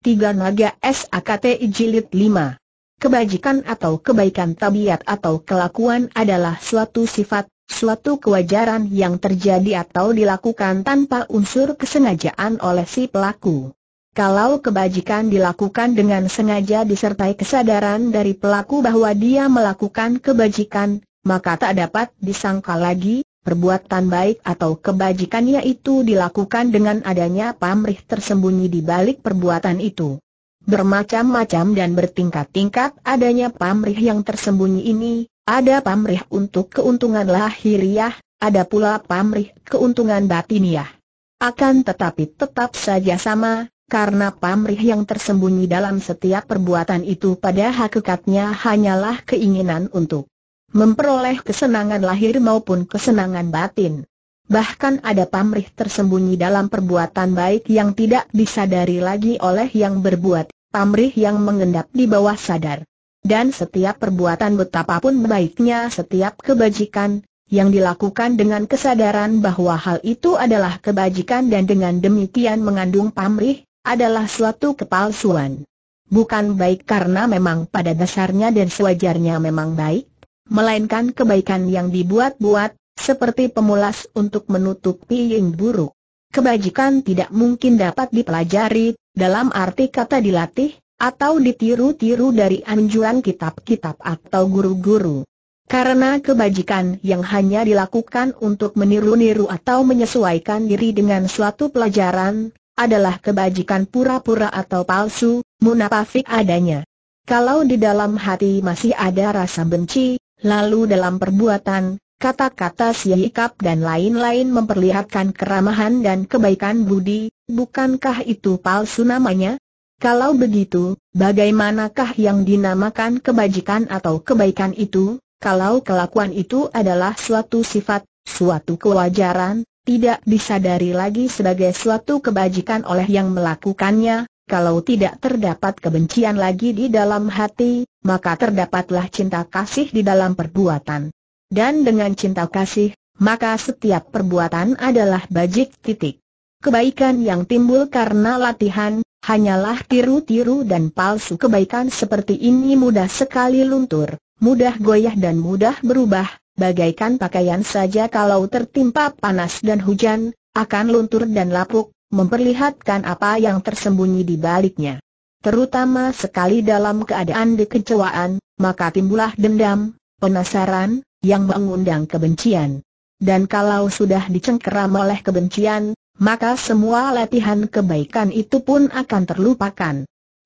Tiga Naga SAKTI Jilid 5 Kebajikan atau kebaikan tabiat atau kelakuan adalah suatu sifat, suatu kewajaran yang terjadi atau dilakukan tanpa unsur kesengajaan oleh si pelaku. Kalau kebajikan dilakukan dengan sengaja disertai kesadaran dari pelaku bahwa dia melakukan kebajikan, maka tak dapat disangka lagi Perbuatan baik atau kebajikannya itu dilakukan dengan adanya pamrih tersembunyi di balik perbuatan itu. Bermacam-macam dan bertingkat-tingkat adanya pamrih yang tersembunyi ini, ada pamrih untuk keuntungan lahiriah, ada pula pamrih keuntungan batiniah. Akan tetapi tetap saja sama, karena pamrih yang tersembunyi dalam setiap perbuatan itu pada hakikatnya hanyalah keinginan untuk memperoleh kesenangan lahir maupun kesenangan batin. Bahkan ada pamrih tersembunyi dalam perbuatan baik yang tidak disadari lagi oleh yang berbuat, pamrih yang mengendap di bawah sadar. Dan setiap perbuatan betapapun baiknya setiap kebajikan, yang dilakukan dengan kesadaran bahwa hal itu adalah kebajikan dan dengan demikian mengandung pamrih, adalah suatu kepalsuan. Bukan baik karena memang pada dasarnya dan sewajarnya memang baik, melainkan kebaikan yang dibuat-buat, seperti pemulas untuk menutupi yang buruk. Kebajikan tidak mungkin dapat dipelajari, dalam arti kata dilatih, atau ditiru-tiru dari anjuran kitab-kitab atau guru-guru. Karena kebajikan yang hanya dilakukan untuk meniru-niru atau menyesuaikan diri dengan suatu pelajaran, adalah kebajikan pura-pura atau palsu, munafik adanya. Kalau di dalam hati masih ada rasa benci, Lalu dalam perbuatan, kata-kata sikap dan lain-lain memperlihatkan keramahan dan kebaikan budi, bukankah itu palsu namanya? Kalau begitu, bagaimanakah yang dinamakan kebajikan atau kebaikan itu, kalau kelakuan itu adalah suatu sifat, suatu kewajaran, tidak disadari lagi sebagai suatu kebajikan oleh yang melakukannya, kalau tidak terdapat kebencian lagi di dalam hati, maka terdapatlah cinta kasih di dalam perbuatan. Dan dengan cinta kasih, maka setiap perbuatan adalah bajik titik. Kebaikan yang timbul karena latihan, hanyalah tiru-tiru dan palsu kebaikan seperti ini mudah sekali luntur, mudah goyah dan mudah berubah, bagaikan pakaian saja kalau tertimpa panas dan hujan, akan luntur dan lapuk, memperlihatkan apa yang tersembunyi di baliknya. Terutama sekali dalam keadaan dikecewaan, maka timbulah dendam, penasaran, yang mengundang kebencian. Dan kalau sudah dicengkeram oleh kebencian, maka semua latihan kebaikan itu pun akan terlupakan.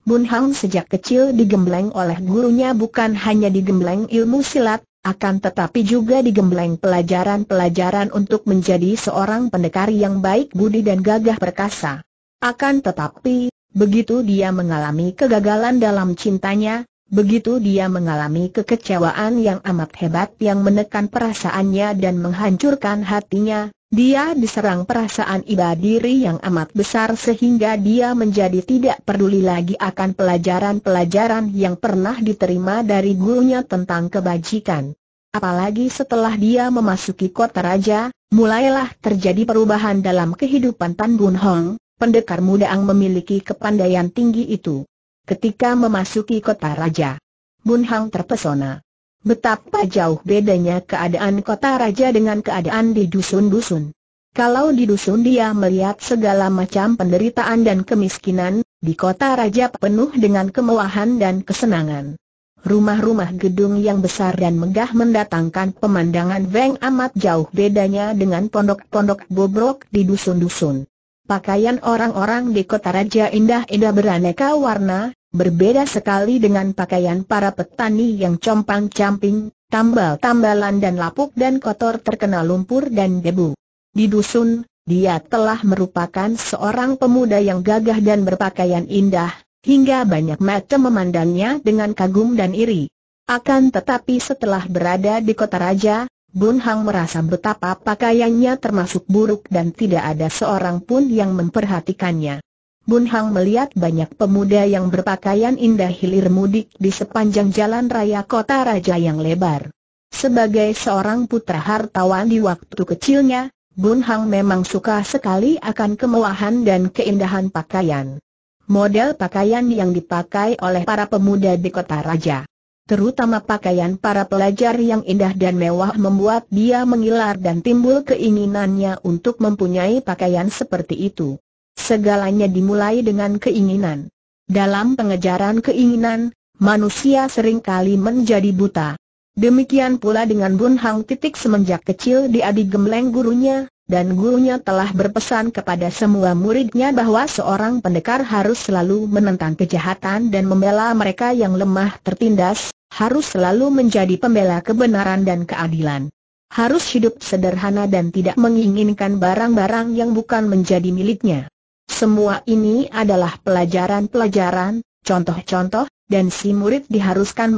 Bun Hang sejak kecil digembleng oleh gurunya bukan hanya digembleng ilmu silat, akan tetapi juga digembleng pelajaran-pelajaran untuk menjadi seorang pendekar yang baik budi dan gagah perkasa. Akan tetapi, begitu dia mengalami kegagalan dalam cintanya, begitu dia mengalami kekecewaan yang amat hebat yang menekan perasaannya dan menghancurkan hatinya, dia diserang perasaan iba diri yang amat besar sehingga dia menjadi tidak peduli lagi akan pelajaran-pelajaran yang pernah diterima dari gurunya tentang kebajikan. Apalagi setelah dia memasuki kota raja, mulailah terjadi perubahan dalam kehidupan Tan Bun Hong, pendekar muda yang memiliki kepandaian tinggi itu. Ketika memasuki kota raja, Bun Hong terpesona. Betapa jauh bedanya keadaan kota raja dengan keadaan di dusun-dusun. Kalau di dusun dia melihat segala macam penderitaan dan kemiskinan, di kota raja penuh dengan kemewahan dan kesenangan. Rumah-rumah gedung yang besar dan megah mendatangkan pemandangan Weng amat jauh bedanya dengan pondok-pondok bobrok di dusun-dusun. Pakaian orang-orang di kota raja indah-indah beraneka warna, Berbeda sekali dengan pakaian para petani yang compang-camping, tambal-tambalan dan lapuk dan kotor terkena lumpur dan debu. Di dusun, dia telah merupakan seorang pemuda yang gagah dan berpakaian indah, hingga banyak mata memandangnya dengan kagum dan iri. Akan tetapi setelah berada di kota raja, Bun Hang merasa betapa pakaiannya termasuk buruk dan tidak ada seorang pun yang memperhatikannya. Bun Hang melihat banyak pemuda yang berpakaian indah hilir mudik di sepanjang jalan raya kota raja yang lebar. Sebagai seorang putra hartawan di waktu kecilnya, Bun Hang memang suka sekali akan kemewahan dan keindahan pakaian. Model pakaian yang dipakai oleh para pemuda di kota raja. Terutama pakaian para pelajar yang indah dan mewah membuat dia mengilar dan timbul keinginannya untuk mempunyai pakaian seperti itu. Segalanya dimulai dengan keinginan. Dalam pengejaran keinginan, manusia sering kali menjadi buta. Demikian pula dengan Bun Hang titik semenjak kecil diadik digembleng gurunya, dan gurunya telah berpesan kepada semua muridnya bahwa seorang pendekar harus selalu menentang kejahatan dan membela mereka yang lemah tertindas, harus selalu menjadi pembela kebenaran dan keadilan. Harus hidup sederhana dan tidak menginginkan barang-barang yang bukan menjadi miliknya. Semua ini adalah pelajaran-pelajaran, contoh-contoh, dan si murid diharuskan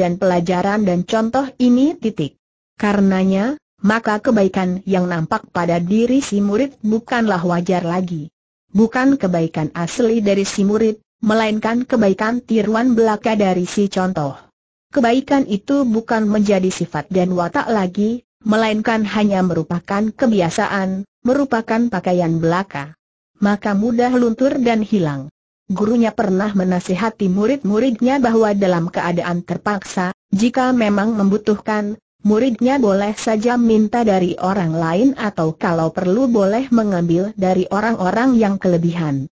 dan pelajaran dan contoh ini titik. Karenanya, maka kebaikan yang nampak pada diri si murid bukanlah wajar lagi. Bukan kebaikan asli dari si murid, melainkan kebaikan tiruan belaka dari si contoh. Kebaikan itu bukan menjadi sifat dan watak lagi, melainkan hanya merupakan kebiasaan, merupakan pakaian belaka maka mudah luntur dan hilang. Gurunya pernah menasihati murid-muridnya bahwa dalam keadaan terpaksa, jika memang membutuhkan, muridnya boleh saja minta dari orang lain atau kalau perlu boleh mengambil dari orang-orang yang kelebihan.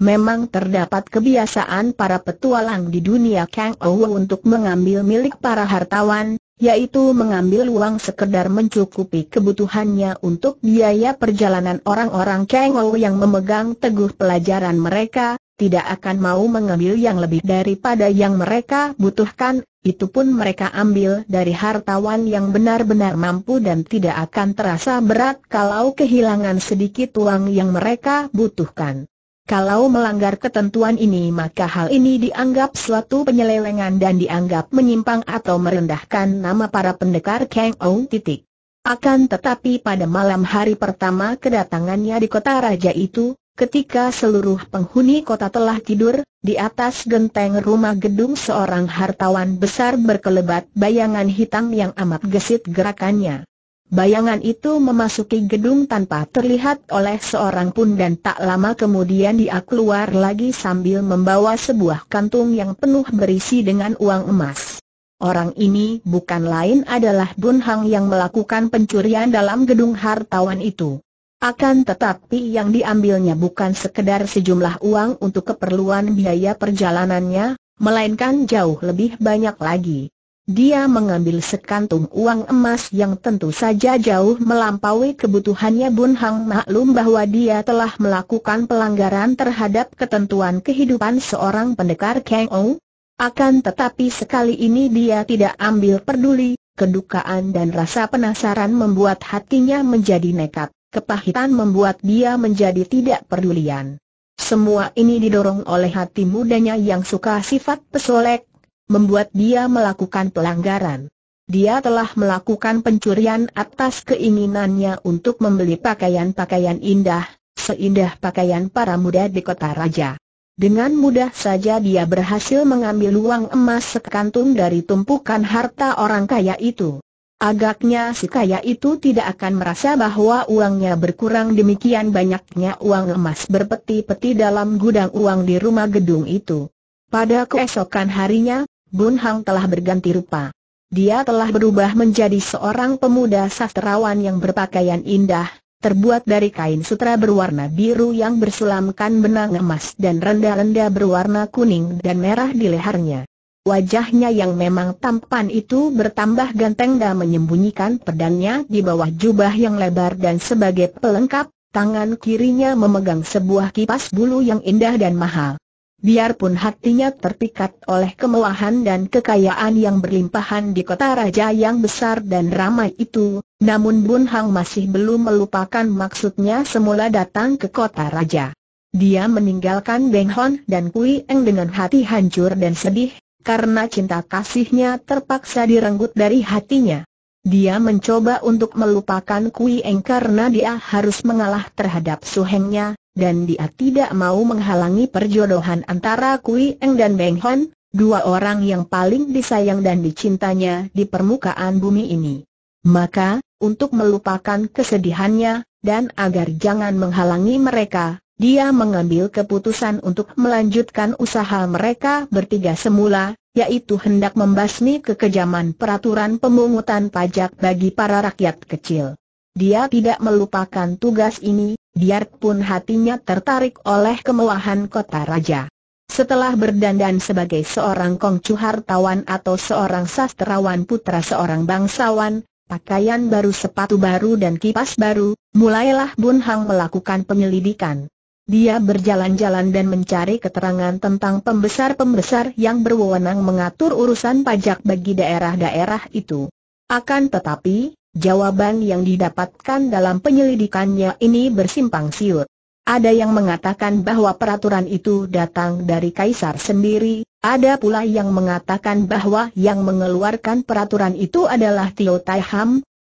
Memang terdapat kebiasaan para petualang di dunia Kang Ou untuk mengambil milik para hartawan, yaitu mengambil uang sekedar mencukupi kebutuhannya untuk biaya perjalanan orang-orang Kengou yang memegang teguh pelajaran mereka, tidak akan mau mengambil yang lebih daripada yang mereka butuhkan, itu pun mereka ambil dari hartawan yang benar-benar mampu dan tidak akan terasa berat kalau kehilangan sedikit uang yang mereka butuhkan. Kalau melanggar ketentuan ini maka hal ini dianggap suatu penyelewengan dan dianggap menyimpang atau merendahkan nama para pendekar Kang Ou titik. Akan tetapi pada malam hari pertama kedatangannya di kota raja itu, ketika seluruh penghuni kota telah tidur, di atas genteng rumah gedung seorang hartawan besar berkelebat bayangan hitam yang amat gesit gerakannya. Bayangan itu memasuki gedung tanpa terlihat oleh seorang pun dan tak lama kemudian dia keluar lagi sambil membawa sebuah kantung yang penuh berisi dengan uang emas. Orang ini bukan lain adalah Bun Hang yang melakukan pencurian dalam gedung hartawan itu. Akan tetapi yang diambilnya bukan sekedar sejumlah uang untuk keperluan biaya perjalanannya, melainkan jauh lebih banyak lagi. Dia mengambil sekantung uang emas yang tentu saja jauh melampaui kebutuhannya Bun Hang maklum bahwa dia telah melakukan pelanggaran terhadap ketentuan kehidupan seorang pendekar Kang Ou. Akan tetapi sekali ini dia tidak ambil peduli, kedukaan dan rasa penasaran membuat hatinya menjadi nekat, kepahitan membuat dia menjadi tidak pedulian. Semua ini didorong oleh hati mudanya yang suka sifat pesolek, membuat dia melakukan pelanggaran. Dia telah melakukan pencurian atas keinginannya untuk membeli pakaian-pakaian indah, seindah pakaian para muda di kota raja. Dengan mudah saja dia berhasil mengambil uang emas sekantung dari tumpukan harta orang kaya itu. Agaknya si kaya itu tidak akan merasa bahwa uangnya berkurang demikian banyaknya uang emas berpeti-peti dalam gudang uang di rumah gedung itu. Pada keesokan harinya, Bun Hang telah berganti rupa. Dia telah berubah menjadi seorang pemuda sastrawan yang berpakaian indah, terbuat dari kain sutra berwarna biru yang bersulamkan benang emas dan renda-renda berwarna kuning dan merah di lehernya. Wajahnya yang memang tampan itu bertambah ganteng dan menyembunyikan pedangnya di bawah jubah yang lebar dan sebagai pelengkap, tangan kirinya memegang sebuah kipas bulu yang indah dan mahal biarpun hatinya terpikat oleh kemewahan dan kekayaan yang berlimpahan di kota raja yang besar dan ramai itu, namun Bun Hang masih belum melupakan maksudnya semula datang ke kota raja. Dia meninggalkan Beng Hon dan Kui Eng dengan hati hancur dan sedih, karena cinta kasihnya terpaksa direnggut dari hatinya. Dia mencoba untuk melupakan Kui Eng karena dia harus mengalah terhadap Su Hengnya dan dia tidak mau menghalangi perjodohan antara Kui Eng dan Beng Hon, dua orang yang paling disayang dan dicintanya di permukaan bumi ini. Maka, untuk melupakan kesedihannya, dan agar jangan menghalangi mereka, dia mengambil keputusan untuk melanjutkan usaha mereka bertiga semula, yaitu hendak membasmi kekejaman peraturan pemungutan pajak bagi para rakyat kecil. Dia tidak melupakan tugas ini, Biarpun hatinya tertarik oleh kemewahan kota raja. Setelah berdandan sebagai seorang kongcu hartawan atau seorang sastrawan putra seorang bangsawan, pakaian baru sepatu baru dan kipas baru, mulailah Bun Hang melakukan penyelidikan. Dia berjalan-jalan dan mencari keterangan tentang pembesar-pembesar yang berwenang mengatur urusan pajak bagi daerah-daerah itu. Akan tetapi, Jawaban yang didapatkan dalam penyelidikannya ini bersimpang siur. Ada yang mengatakan bahwa peraturan itu datang dari kaisar sendiri, ada pula yang mengatakan bahwa yang mengeluarkan peraturan itu adalah Tio Tai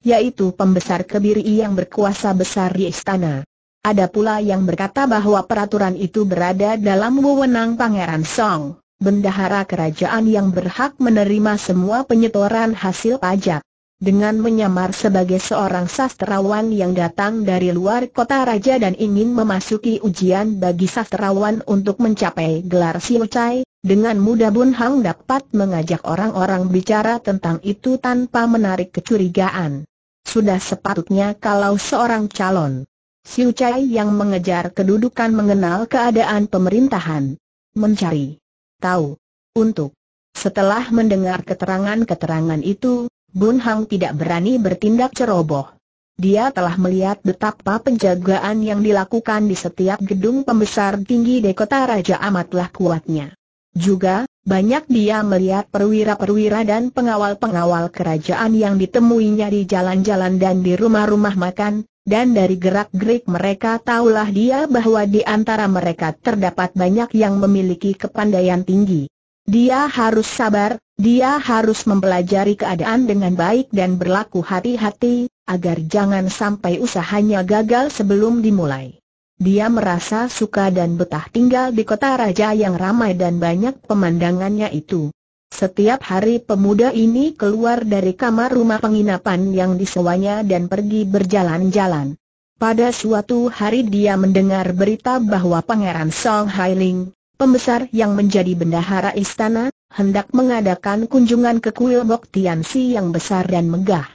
yaitu pembesar kebiri yang berkuasa besar di istana. Ada pula yang berkata bahwa peraturan itu berada dalam wewenang Pangeran Song, bendahara kerajaan yang berhak menerima semua penyetoran hasil pajak dengan menyamar sebagai seorang sastrawan yang datang dari luar kota raja dan ingin memasuki ujian bagi sastrawan untuk mencapai gelar siucai, dengan mudah Bun Hang dapat mengajak orang-orang bicara tentang itu tanpa menarik kecurigaan. Sudah sepatutnya kalau seorang calon siucai yang mengejar kedudukan mengenal keadaan pemerintahan, mencari, tahu, untuk. Setelah mendengar keterangan-keterangan itu, Bun Hang tidak berani bertindak ceroboh. Dia telah melihat betapa penjagaan yang dilakukan di setiap gedung pembesar tinggi di kota Raja amatlah kuatnya. Juga, banyak dia melihat perwira-perwira dan pengawal-pengawal kerajaan yang ditemuinya di jalan-jalan dan di rumah-rumah makan, dan dari gerak-gerik mereka tahulah dia bahwa di antara mereka terdapat banyak yang memiliki kepandaian tinggi. Dia harus sabar, dia harus mempelajari keadaan dengan baik dan berlaku hati-hati, agar jangan sampai usahanya gagal sebelum dimulai. Dia merasa suka dan betah tinggal di kota raja yang ramai dan banyak pemandangannya itu. Setiap hari pemuda ini keluar dari kamar rumah penginapan yang disewanya dan pergi berjalan-jalan. Pada suatu hari dia mendengar berita bahwa Pangeran Song Hailing, pembesar yang menjadi bendahara istana, hendak mengadakan kunjungan ke kuil Bok Tiansi yang besar dan megah.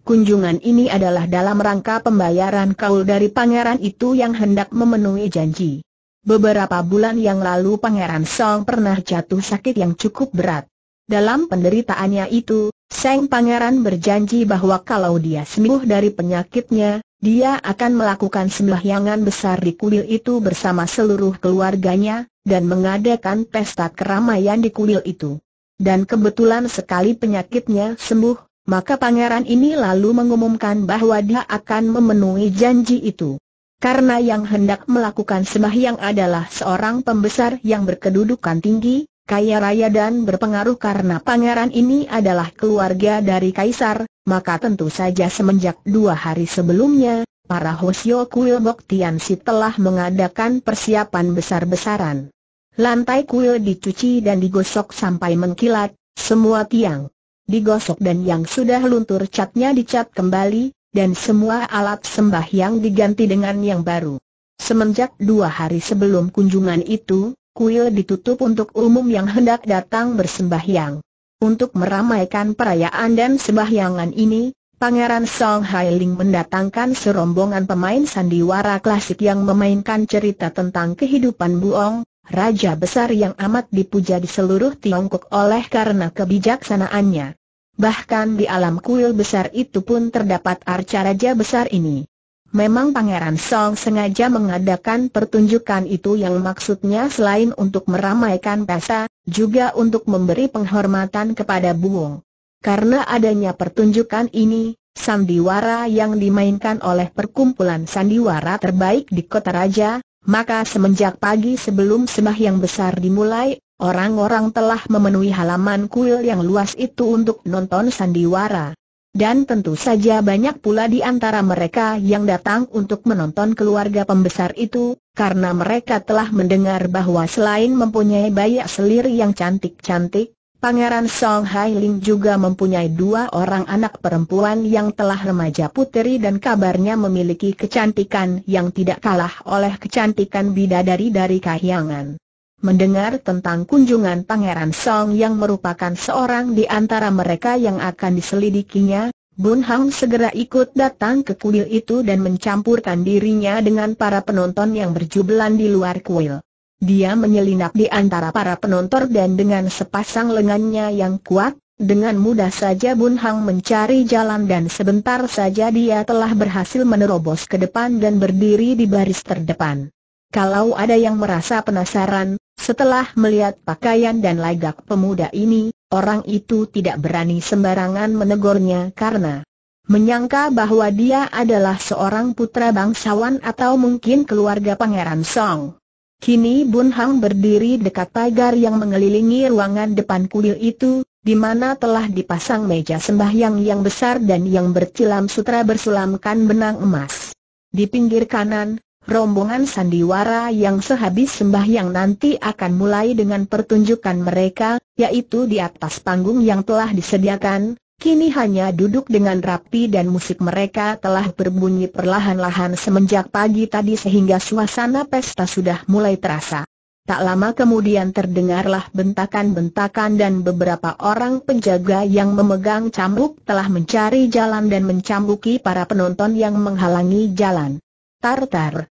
Kunjungan ini adalah dalam rangka pembayaran kaul dari pangeran itu yang hendak memenuhi janji. Beberapa bulan yang lalu pangeran Song pernah jatuh sakit yang cukup berat. Dalam penderitaannya itu, Seng pangeran berjanji bahwa kalau dia sembuh dari penyakitnya, dia akan melakukan sembahyangan besar di kuil itu bersama seluruh keluarganya, dan mengadakan pesta keramaian di kuil itu. Dan kebetulan sekali penyakitnya sembuh, maka pangeran ini lalu mengumumkan bahwa dia akan memenuhi janji itu. Karena yang hendak melakukan sembahyang adalah seorang pembesar yang berkedudukan tinggi, kaya raya dan berpengaruh karena pangeran ini adalah keluarga dari kaisar, maka tentu saja semenjak dua hari sebelumnya, para Hosio Kuil Bok Tian Si telah mengadakan persiapan besar-besaran. Lantai kuil dicuci dan digosok sampai mengkilat, semua tiang digosok dan yang sudah luntur catnya dicat kembali, dan semua alat sembahyang diganti dengan yang baru. Semenjak dua hari sebelum kunjungan itu, kuil ditutup untuk umum yang hendak datang bersembahyang. Untuk meramaikan perayaan dan sembahyangan ini, Pangeran Song Hai Ling mendatangkan serombongan pemain sandiwara klasik yang memainkan cerita tentang kehidupan Buong, raja besar yang amat dipuja di seluruh Tiongkok oleh karena kebijaksanaannya. Bahkan di alam kuil besar itu pun terdapat arca raja besar ini. Memang Pangeran Song sengaja mengadakan pertunjukan itu yang maksudnya selain untuk meramaikan pesta, juga untuk memberi penghormatan kepada Buong. Karena adanya pertunjukan ini, sandiwara yang dimainkan oleh perkumpulan sandiwara terbaik di kota raja, maka semenjak pagi sebelum sembah yang besar dimulai, orang-orang telah memenuhi halaman kuil yang luas itu untuk nonton sandiwara. Dan tentu saja banyak pula di antara mereka yang datang untuk menonton keluarga pembesar itu, karena mereka telah mendengar bahwa selain mempunyai bayi selir yang cantik-cantik, Pangeran Song Hai Ling juga mempunyai dua orang anak perempuan yang telah remaja putri dan kabarnya memiliki kecantikan yang tidak kalah oleh kecantikan bidadari dari kahyangan. Mendengar tentang kunjungan Pangeran Song yang merupakan seorang di antara mereka yang akan diselidikinya, Bun Hang segera ikut datang ke kuil itu dan mencampurkan dirinya dengan para penonton yang berjubelan di luar kuil. Dia menyelinap di antara para penonton dan dengan sepasang lengannya yang kuat, dengan mudah saja Bun Hang mencari jalan dan sebentar saja dia telah berhasil menerobos ke depan dan berdiri di baris terdepan. Kalau ada yang merasa penasaran, setelah melihat pakaian dan lagak pemuda ini, orang itu tidak berani sembarangan menegurnya karena menyangka bahwa dia adalah seorang putra bangsawan atau mungkin keluarga Pangeran Song. Kini Bun Hang berdiri dekat pagar yang mengelilingi ruangan depan kuil itu, di mana telah dipasang meja sembahyang yang besar dan yang bercilam sutra bersulamkan benang emas. Di pinggir kanan, rombongan sandiwara yang sehabis sembahyang nanti akan mulai dengan pertunjukan mereka, yaitu di atas panggung yang telah disediakan, kini hanya duduk dengan rapi dan musik mereka telah berbunyi perlahan-lahan semenjak pagi tadi sehingga suasana pesta sudah mulai terasa. Tak lama kemudian terdengarlah bentakan-bentakan dan beberapa orang penjaga yang memegang cambuk telah mencari jalan dan mencambuki para penonton yang menghalangi jalan. Tartar.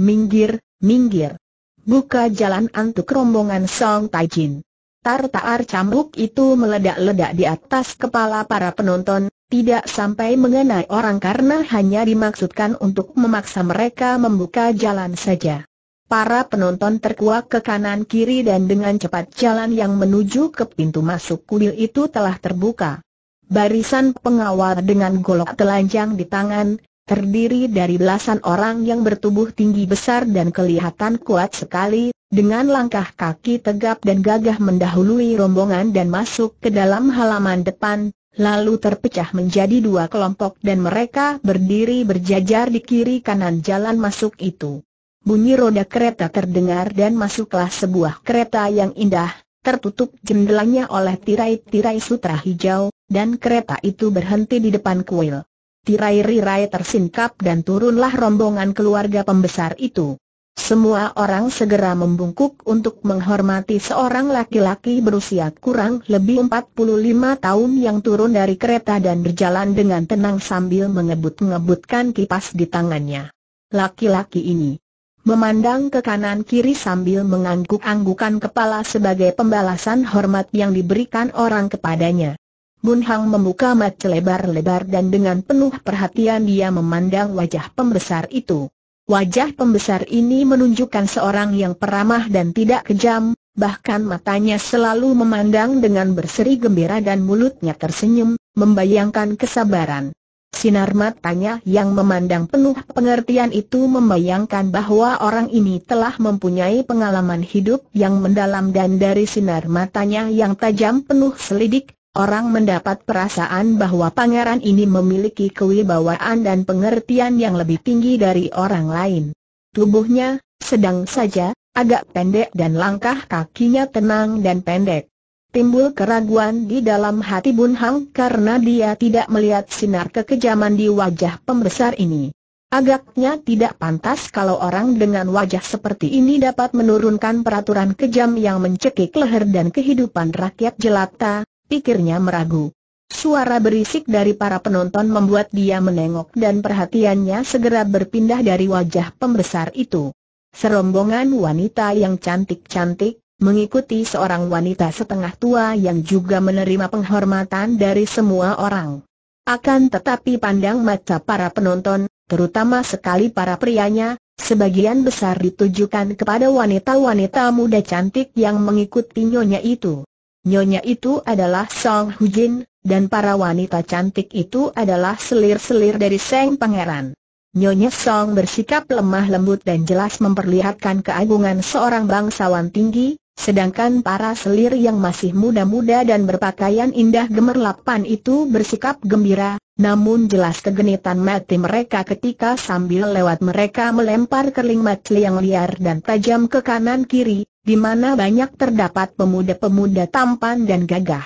Minggir, minggir. Buka jalan antuk rombongan Song Taijin. Tartar cambuk itu meledak-ledak di atas kepala para penonton, tidak sampai mengenai orang karena hanya dimaksudkan untuk memaksa mereka membuka jalan saja. Para penonton terkuak ke kanan kiri dan dengan cepat jalan yang menuju ke pintu masuk kuil itu telah terbuka. Barisan pengawal dengan golok telanjang di tangan, terdiri dari belasan orang yang bertubuh tinggi besar dan kelihatan kuat sekali, dengan langkah kaki tegap dan gagah mendahului rombongan dan masuk ke dalam halaman depan, lalu terpecah menjadi dua kelompok dan mereka berdiri berjajar di kiri kanan jalan masuk itu. Bunyi roda kereta terdengar dan masuklah sebuah kereta yang indah, tertutup jendelanya oleh tirai-tirai sutra hijau, dan kereta itu berhenti di depan kuil. Tirai-rirai tersingkap dan turunlah rombongan keluarga pembesar itu. Semua orang segera membungkuk untuk menghormati seorang laki-laki berusia kurang lebih 45 tahun yang turun dari kereta dan berjalan dengan tenang sambil mengebut-ngebutkan kipas di tangannya. Laki-laki ini memandang ke kanan kiri sambil mengangguk-anggukan kepala sebagai pembalasan hormat yang diberikan orang kepadanya. Bun Hang membuka mata lebar-lebar dan dengan penuh perhatian dia memandang wajah pembesar itu. Wajah pembesar ini menunjukkan seorang yang peramah dan tidak kejam, bahkan matanya selalu memandang dengan berseri gembira dan mulutnya tersenyum, membayangkan kesabaran. Sinar matanya yang memandang penuh pengertian itu membayangkan bahwa orang ini telah mempunyai pengalaman hidup yang mendalam dan dari sinar matanya yang tajam penuh selidik, Orang mendapat perasaan bahwa pangeran ini memiliki kewibawaan dan pengertian yang lebih tinggi dari orang lain. Tubuhnya, sedang saja, agak pendek dan langkah kakinya tenang dan pendek. Timbul keraguan di dalam hati Bun Hang karena dia tidak melihat sinar kekejaman di wajah pembesar ini. Agaknya tidak pantas kalau orang dengan wajah seperti ini dapat menurunkan peraturan kejam yang mencekik leher dan kehidupan rakyat jelata, pikirnya meragu. Suara berisik dari para penonton membuat dia menengok dan perhatiannya segera berpindah dari wajah pembesar itu. Serombongan wanita yang cantik-cantik, mengikuti seorang wanita setengah tua yang juga menerima penghormatan dari semua orang. Akan tetapi pandang mata para penonton, terutama sekali para prianya, sebagian besar ditujukan kepada wanita-wanita muda cantik yang mengikuti nyonya itu. Nyonya itu adalah Song Hujin, dan para wanita cantik itu adalah selir-selir dari Seng Pangeran. Nyonya Song bersikap lemah lembut dan jelas memperlihatkan keagungan seorang bangsawan tinggi, Sedangkan para selir yang masih muda-muda dan berpakaian indah gemerlapan itu bersikap gembira, namun jelas kegenitan mati mereka ketika sambil lewat mereka melempar kerling matli yang liar dan tajam ke kanan-kiri, di mana banyak terdapat pemuda-pemuda tampan dan gagah.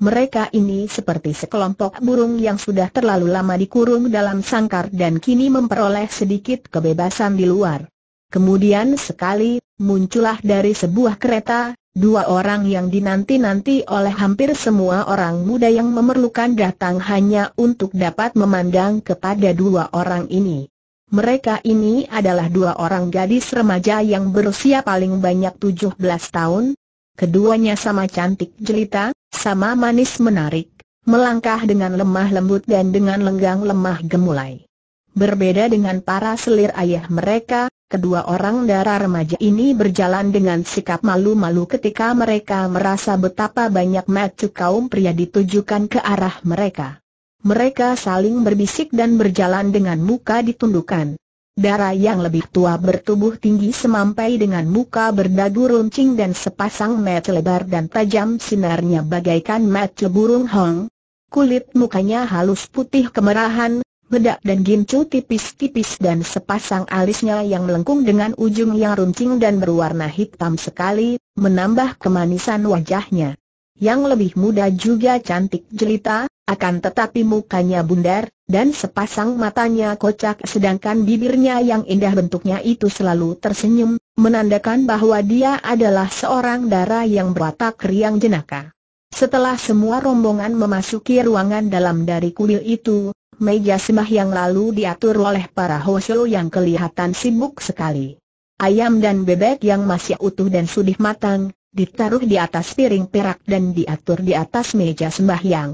Mereka ini seperti sekelompok burung yang sudah terlalu lama dikurung dalam sangkar dan kini memperoleh sedikit kebebasan di luar. Kemudian sekali, muncullah dari sebuah kereta, dua orang yang dinanti-nanti oleh hampir semua orang muda yang memerlukan datang hanya untuk dapat memandang kepada dua orang ini. Mereka ini adalah dua orang gadis remaja yang berusia paling banyak 17 tahun. Keduanya sama cantik jelita, sama manis menarik, melangkah dengan lemah lembut dan dengan lenggang lemah gemulai. Berbeda dengan para selir ayah mereka, Kedua orang darah remaja ini berjalan dengan sikap malu-malu ketika mereka merasa betapa banyak mata kaum pria ditujukan ke arah mereka. Mereka saling berbisik dan berjalan dengan muka ditundukkan. Darah yang lebih tua bertubuh tinggi semampai dengan muka berdagu runcing dan sepasang mata lebar dan tajam sinarnya bagaikan mata burung hong. Kulit mukanya halus putih kemerahan, bedak dan gincu tipis-tipis dan sepasang alisnya yang melengkung dengan ujung yang runcing dan berwarna hitam sekali, menambah kemanisan wajahnya. Yang lebih muda juga cantik jelita, akan tetapi mukanya bundar, dan sepasang matanya kocak sedangkan bibirnya yang indah bentuknya itu selalu tersenyum, menandakan bahwa dia adalah seorang dara yang berwatak riang jenaka. Setelah semua rombongan memasuki ruangan dalam dari kuil itu, meja sembah yang lalu diatur oleh para hosho yang kelihatan sibuk sekali. Ayam dan bebek yang masih utuh dan sudah matang, ditaruh di atas piring perak dan diatur di atas meja sembah yang.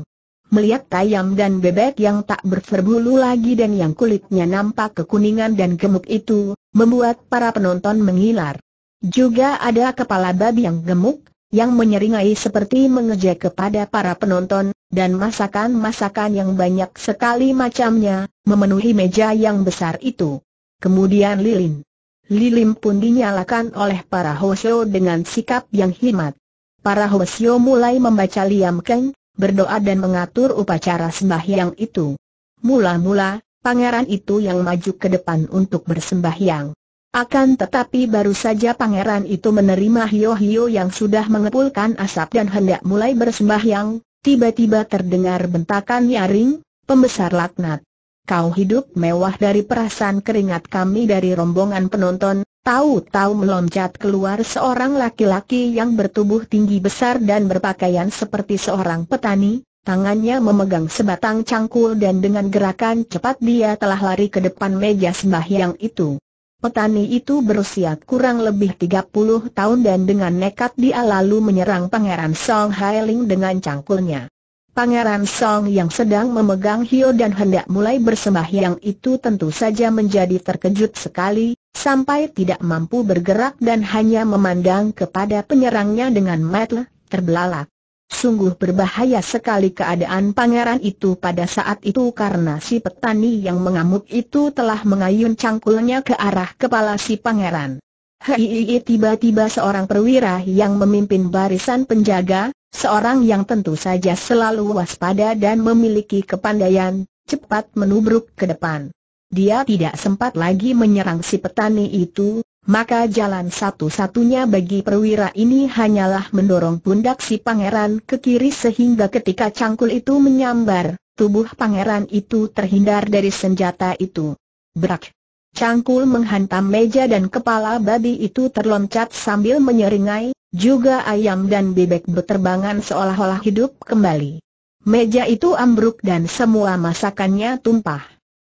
Melihat ayam dan bebek yang tak berferbulu lagi dan yang kulitnya nampak kekuningan dan gemuk itu, membuat para penonton mengilar. Juga ada kepala babi yang gemuk, yang menyeringai seperti mengejek kepada para penonton, dan masakan-masakan yang banyak sekali macamnya, memenuhi meja yang besar itu. Kemudian lilin. Lilin pun dinyalakan oleh para hosyo dengan sikap yang himat. Para hosyo mulai membaca liam keng, berdoa dan mengatur upacara sembahyang itu. Mula-mula, pangeran itu yang maju ke depan untuk bersembahyang. Akan tetapi baru saja pangeran itu menerima hio-hio yang sudah mengepulkan asap dan hendak mulai bersembahyang, tiba-tiba terdengar bentakan nyaring, pembesar laknat. Kau hidup mewah dari perasaan keringat kami dari rombongan penonton, tahu-tahu melompat keluar seorang laki-laki yang bertubuh tinggi besar dan berpakaian seperti seorang petani, tangannya memegang sebatang cangkul dan dengan gerakan cepat dia telah lari ke depan meja sembahyang itu. Petani itu berusia kurang lebih 30 tahun dan dengan nekat dia lalu menyerang Pangeran Song Hailing dengan cangkulnya. Pangeran Song yang sedang memegang Hio dan hendak mulai bersembahyang itu tentu saja menjadi terkejut sekali, sampai tidak mampu bergerak dan hanya memandang kepada penyerangnya dengan mata terbelalak. Sungguh berbahaya sekali keadaan pangeran itu pada saat itu karena si petani yang mengamuk itu telah mengayun cangkulnya ke arah kepala si pangeran. Hei tiba-tiba seorang perwira yang memimpin barisan penjaga, seorang yang tentu saja selalu waspada dan memiliki kepandaian, cepat menubruk ke depan. Dia tidak sempat lagi menyerang si petani itu, maka jalan satu-satunya bagi perwira ini hanyalah mendorong pundak si pangeran ke kiri sehingga ketika cangkul itu menyambar, tubuh pangeran itu terhindar dari senjata itu. Berak! Cangkul menghantam meja dan kepala babi itu terloncat sambil menyeringai, juga ayam dan bebek berterbangan seolah-olah hidup kembali. Meja itu ambruk dan semua masakannya tumpah.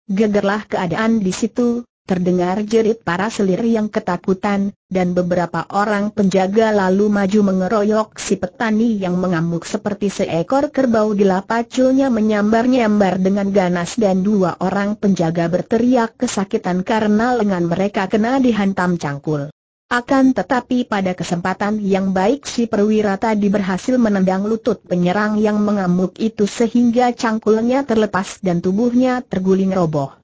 Gegerlah keadaan di situ, Terdengar jerit para selir yang ketakutan, dan beberapa orang penjaga lalu maju mengeroyok si petani yang mengamuk seperti seekor kerbau gila paculnya menyambar-nyambar dengan ganas dan dua orang penjaga berteriak kesakitan karena lengan mereka kena dihantam cangkul. Akan tetapi pada kesempatan yang baik si perwira tadi berhasil menendang lutut penyerang yang mengamuk itu sehingga cangkulnya terlepas dan tubuhnya terguling roboh.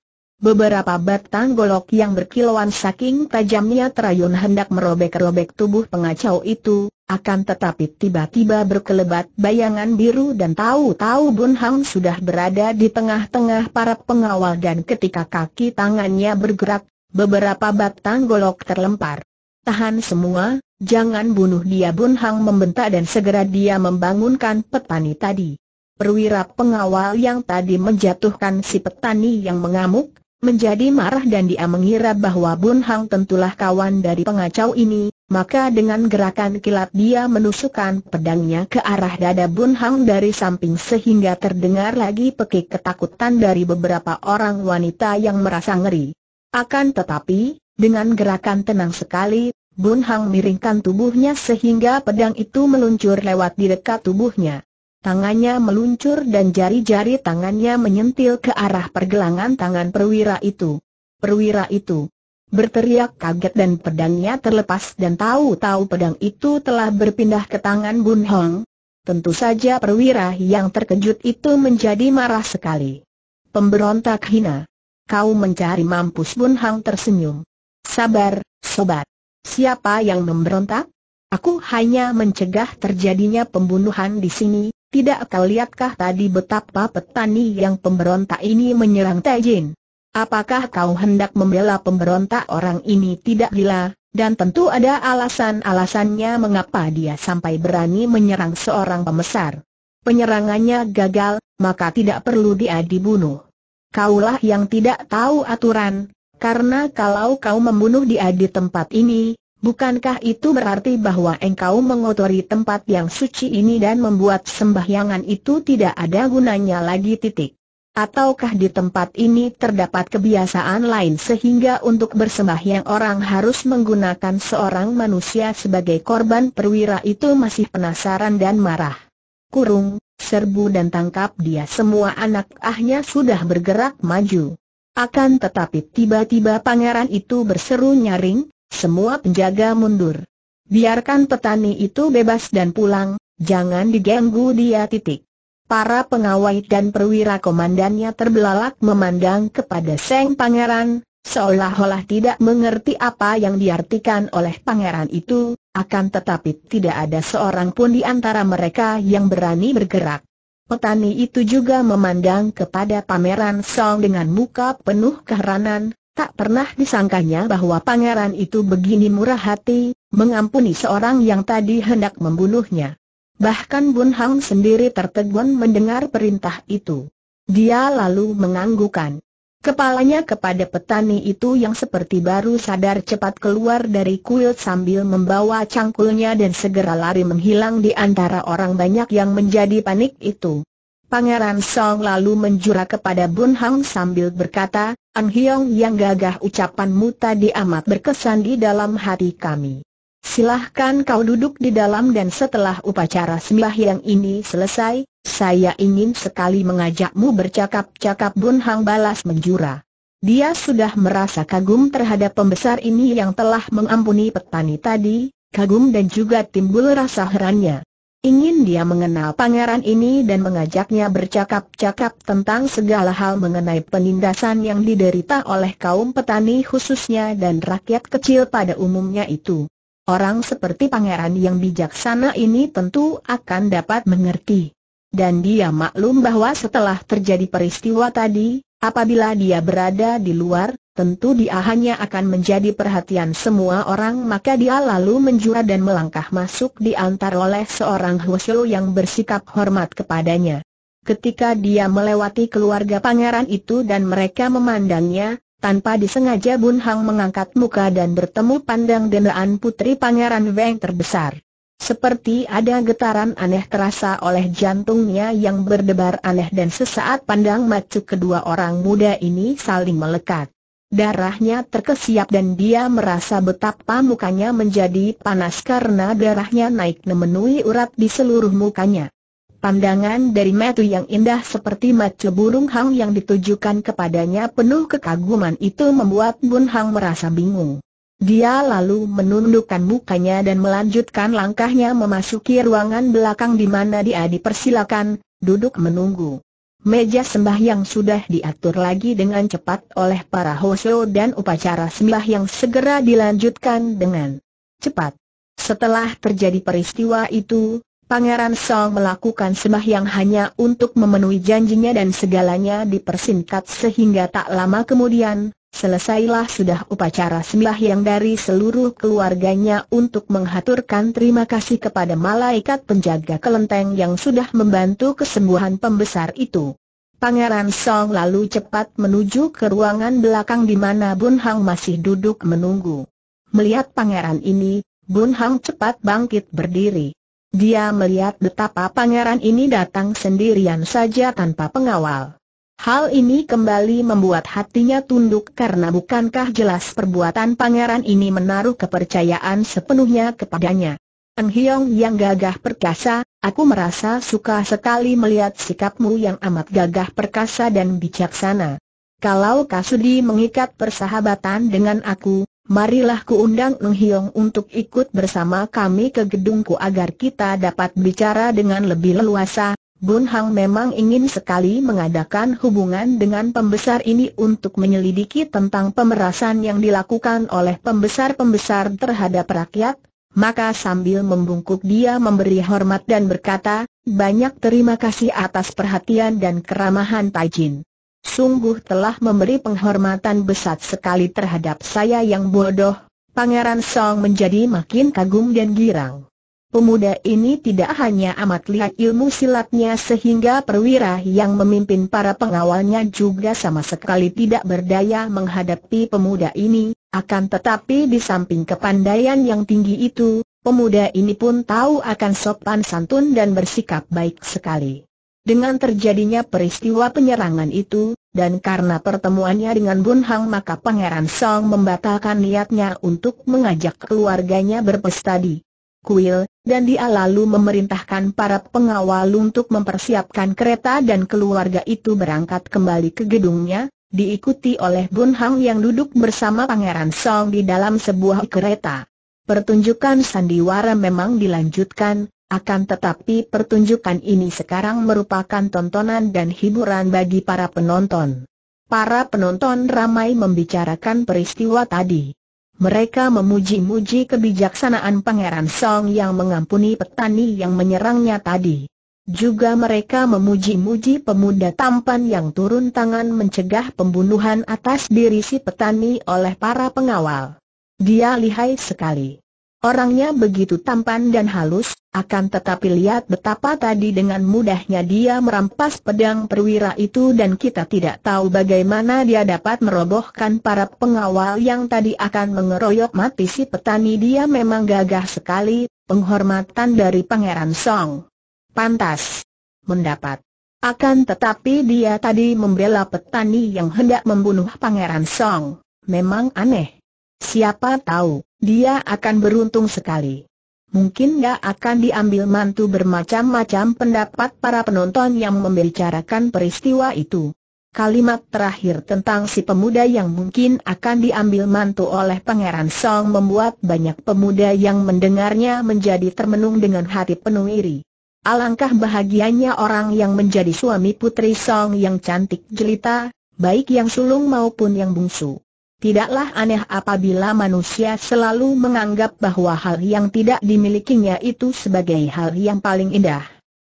Beberapa batang golok yang berkilauan saking tajamnya terayun hendak merobek-robek tubuh pengacau itu, akan tetapi tiba-tiba berkelebat bayangan biru dan tahu-tahu Bun Hang sudah berada di tengah-tengah para pengawal dan ketika kaki tangannya bergerak, beberapa batang golok terlempar. Tahan semua, jangan bunuh dia Bun Hang membentak dan segera dia membangunkan petani tadi. Perwira pengawal yang tadi menjatuhkan si petani yang mengamuk, menjadi marah dan dia mengira bahwa Bun Hang tentulah kawan dari pengacau ini, maka dengan gerakan kilat dia menusukkan pedangnya ke arah dada Bun Hang dari samping sehingga terdengar lagi pekik ketakutan dari beberapa orang wanita yang merasa ngeri. Akan tetapi, dengan gerakan tenang sekali, Bun Hang miringkan tubuhnya sehingga pedang itu meluncur lewat di dekat tubuhnya. Tangannya meluncur dan jari-jari tangannya menyentil ke arah pergelangan tangan perwira itu. Perwira itu berteriak kaget dan pedangnya terlepas dan tahu-tahu pedang itu telah berpindah ke tangan Bun Hong. Tentu saja perwira yang terkejut itu menjadi marah sekali. Pemberontak hina. Kau mencari mampus Bun Hong tersenyum. Sabar, sobat. Siapa yang memberontak? Aku hanya mencegah terjadinya pembunuhan di sini, tidak kau lihatkah tadi betapa petani yang pemberontak ini menyerang Taijin? Apakah kau hendak membela pemberontak orang ini tidak gila, dan tentu ada alasan-alasannya mengapa dia sampai berani menyerang seorang pemesar. Penyerangannya gagal, maka tidak perlu dia dibunuh. Kaulah yang tidak tahu aturan, karena kalau kau membunuh dia di tempat ini, Bukankah itu berarti bahwa engkau mengotori tempat yang suci ini dan membuat sembahyangan itu tidak ada gunanya lagi titik? Ataukah di tempat ini terdapat kebiasaan lain sehingga untuk bersembahyang orang harus menggunakan seorang manusia sebagai korban perwira itu masih penasaran dan marah. Kurung, serbu dan tangkap dia semua anak ahnya sudah bergerak maju. Akan tetapi tiba-tiba pangeran itu berseru nyaring, semua penjaga mundur. Biarkan petani itu bebas dan pulang, jangan diganggu dia titik. Para pengawai dan perwira komandannya terbelalak memandang kepada Seng Pangeran, seolah-olah tidak mengerti apa yang diartikan oleh pangeran itu, akan tetapi tidak ada seorang pun di antara mereka yang berani bergerak. Petani itu juga memandang kepada Pameran Song dengan muka penuh keheranan, Tak pernah disangkanya bahwa pangeran itu begini murah hati, mengampuni seorang yang tadi hendak membunuhnya. Bahkan Bun Hang sendiri tertegun mendengar perintah itu. Dia lalu menganggukan kepalanya kepada petani itu yang seperti baru sadar cepat keluar dari kuil sambil membawa cangkulnya dan segera lari menghilang di antara orang banyak yang menjadi panik itu. Pangeran Song lalu menjurah kepada Bun Hang sambil berkata, An Hiong yang gagah ucapanmu tadi amat berkesan di dalam hati kami. Silahkan kau duduk di dalam dan setelah upacara sembah yang ini selesai, saya ingin sekali mengajakmu bercakap-cakap Bun Hang balas menjura. Dia sudah merasa kagum terhadap pembesar ini yang telah mengampuni petani tadi, kagum dan juga timbul rasa herannya. Ingin dia mengenal pangeran ini dan mengajaknya bercakap-cakap tentang segala hal mengenai penindasan yang diderita oleh kaum petani khususnya dan rakyat kecil pada umumnya itu. Orang seperti pangeran yang bijaksana ini tentu akan dapat mengerti. Dan dia maklum bahwa setelah terjadi peristiwa tadi, Apabila dia berada di luar, tentu dia hanya akan menjadi perhatian semua orang maka dia lalu menjura dan melangkah masuk diantar oleh seorang Hwasyo yang bersikap hormat kepadanya. Ketika dia melewati keluarga pangeran itu dan mereka memandangnya, tanpa disengaja Bun Hang mengangkat muka dan bertemu pandang dendaan putri pangeran Weng terbesar. Seperti ada getaran aneh terasa oleh jantungnya yang berdebar aneh dan sesaat pandang macu kedua orang muda ini saling melekat. Darahnya terkesiap dan dia merasa betapa mukanya menjadi panas karena darahnya naik memenuhi urat di seluruh mukanya. Pandangan dari metu yang indah seperti macu burung hang yang ditujukan kepadanya penuh kekaguman itu membuat Bun Hang merasa bingung. Dia lalu menundukkan mukanya dan melanjutkan langkahnya memasuki ruangan belakang di mana dia dipersilakan, duduk menunggu. Meja sembahyang sudah diatur lagi dengan cepat oleh para hoso dan upacara yang segera dilanjutkan dengan cepat. Setelah terjadi peristiwa itu, Pangeran Song melakukan sembahyang hanya untuk memenuhi janjinya dan segalanya dipersingkat sehingga tak lama kemudian, Selesailah sudah upacara sembah yang dari seluruh keluarganya untuk menghaturkan terima kasih kepada malaikat penjaga kelenteng yang sudah membantu kesembuhan pembesar itu. Pangeran Song lalu cepat menuju ke ruangan belakang di mana Bun Hang masih duduk menunggu. Melihat pangeran ini, Bun Hang cepat bangkit berdiri. Dia melihat betapa pangeran ini datang sendirian saja tanpa pengawal. Hal ini kembali membuat hatinya tunduk karena bukankah jelas perbuatan pangeran ini menaruh kepercayaan sepenuhnya kepadanya. Eng Hiong yang gagah perkasa, aku merasa suka sekali melihat sikapmu yang amat gagah perkasa dan bijaksana. Kalau Kasudi mengikat persahabatan dengan aku, marilah kuundang Eng Hiong untuk ikut bersama kami ke gedungku agar kita dapat bicara dengan lebih leluasa, Bun Hang memang ingin sekali mengadakan hubungan dengan pembesar ini untuk menyelidiki tentang pemerasan yang dilakukan oleh pembesar-pembesar terhadap rakyat, maka sambil membungkuk dia memberi hormat dan berkata, banyak terima kasih atas perhatian dan keramahan Tajin. Sungguh telah memberi penghormatan besar sekali terhadap saya yang bodoh, Pangeran Song menjadi makin kagum dan girang. Pemuda ini tidak hanya amat lihat ilmu silatnya sehingga perwira yang memimpin para pengawalnya juga sama sekali tidak berdaya menghadapi pemuda ini, akan tetapi di samping kepandaian yang tinggi itu, pemuda ini pun tahu akan sopan santun dan bersikap baik sekali. Dengan terjadinya peristiwa penyerangan itu, dan karena pertemuannya dengan Bun Hang maka Pangeran Song membatalkan niatnya untuk mengajak keluarganya berpesta di kuil, dan dia lalu memerintahkan para pengawal untuk mempersiapkan kereta dan keluarga itu berangkat kembali ke gedungnya, diikuti oleh Bun Hang yang duduk bersama Pangeran Song di dalam sebuah kereta. Pertunjukan sandiwara memang dilanjutkan, akan tetapi pertunjukan ini sekarang merupakan tontonan dan hiburan bagi para penonton. Para penonton ramai membicarakan peristiwa tadi mereka memuji-muji kebijaksanaan Pangeran Song yang mengampuni petani yang menyerangnya tadi. Juga mereka memuji-muji pemuda tampan yang turun tangan mencegah pembunuhan atas diri si petani oleh para pengawal. Dia lihai sekali. Orangnya begitu tampan dan halus, akan tetapi lihat betapa tadi dengan mudahnya dia merampas pedang perwira itu dan kita tidak tahu bagaimana dia dapat merobohkan para pengawal yang tadi akan mengeroyok mati si petani dia memang gagah sekali, penghormatan dari Pangeran Song. Pantas. Mendapat. Akan tetapi dia tadi membela petani yang hendak membunuh Pangeran Song. Memang aneh. Siapa tahu, dia akan beruntung sekali. Mungkin gak akan diambil mantu bermacam-macam pendapat para penonton yang membicarakan peristiwa itu. Kalimat terakhir tentang si pemuda yang mungkin akan diambil mantu oleh Pangeran Song membuat banyak pemuda yang mendengarnya menjadi termenung dengan hati penuh iri. Alangkah bahagianya orang yang menjadi suami putri Song yang cantik jelita, baik yang sulung maupun yang bungsu. Tidaklah aneh apabila manusia selalu menganggap bahwa hal yang tidak dimilikinya itu sebagai hal yang paling indah.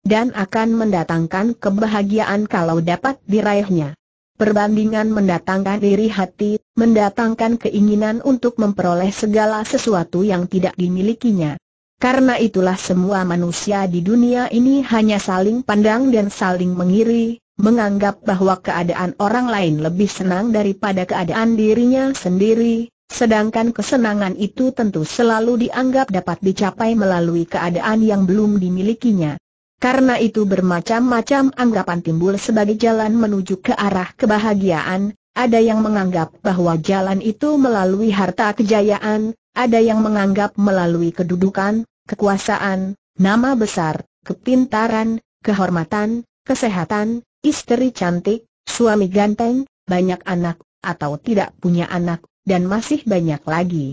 Dan akan mendatangkan kebahagiaan kalau dapat diraihnya. Perbandingan mendatangkan iri hati, mendatangkan keinginan untuk memperoleh segala sesuatu yang tidak dimilikinya. Karena itulah semua manusia di dunia ini hanya saling pandang dan saling mengiri, menganggap bahwa keadaan orang lain lebih senang daripada keadaan dirinya sendiri, sedangkan kesenangan itu tentu selalu dianggap dapat dicapai melalui keadaan yang belum dimilikinya. Karena itu bermacam-macam anggapan timbul sebagai jalan menuju ke arah kebahagiaan, ada yang menganggap bahwa jalan itu melalui harta kejayaan, ada yang menganggap melalui kedudukan, kekuasaan, nama besar, kepintaran, kehormatan, kesehatan, istri cantik, suami ganteng, banyak anak, atau tidak punya anak, dan masih banyak lagi.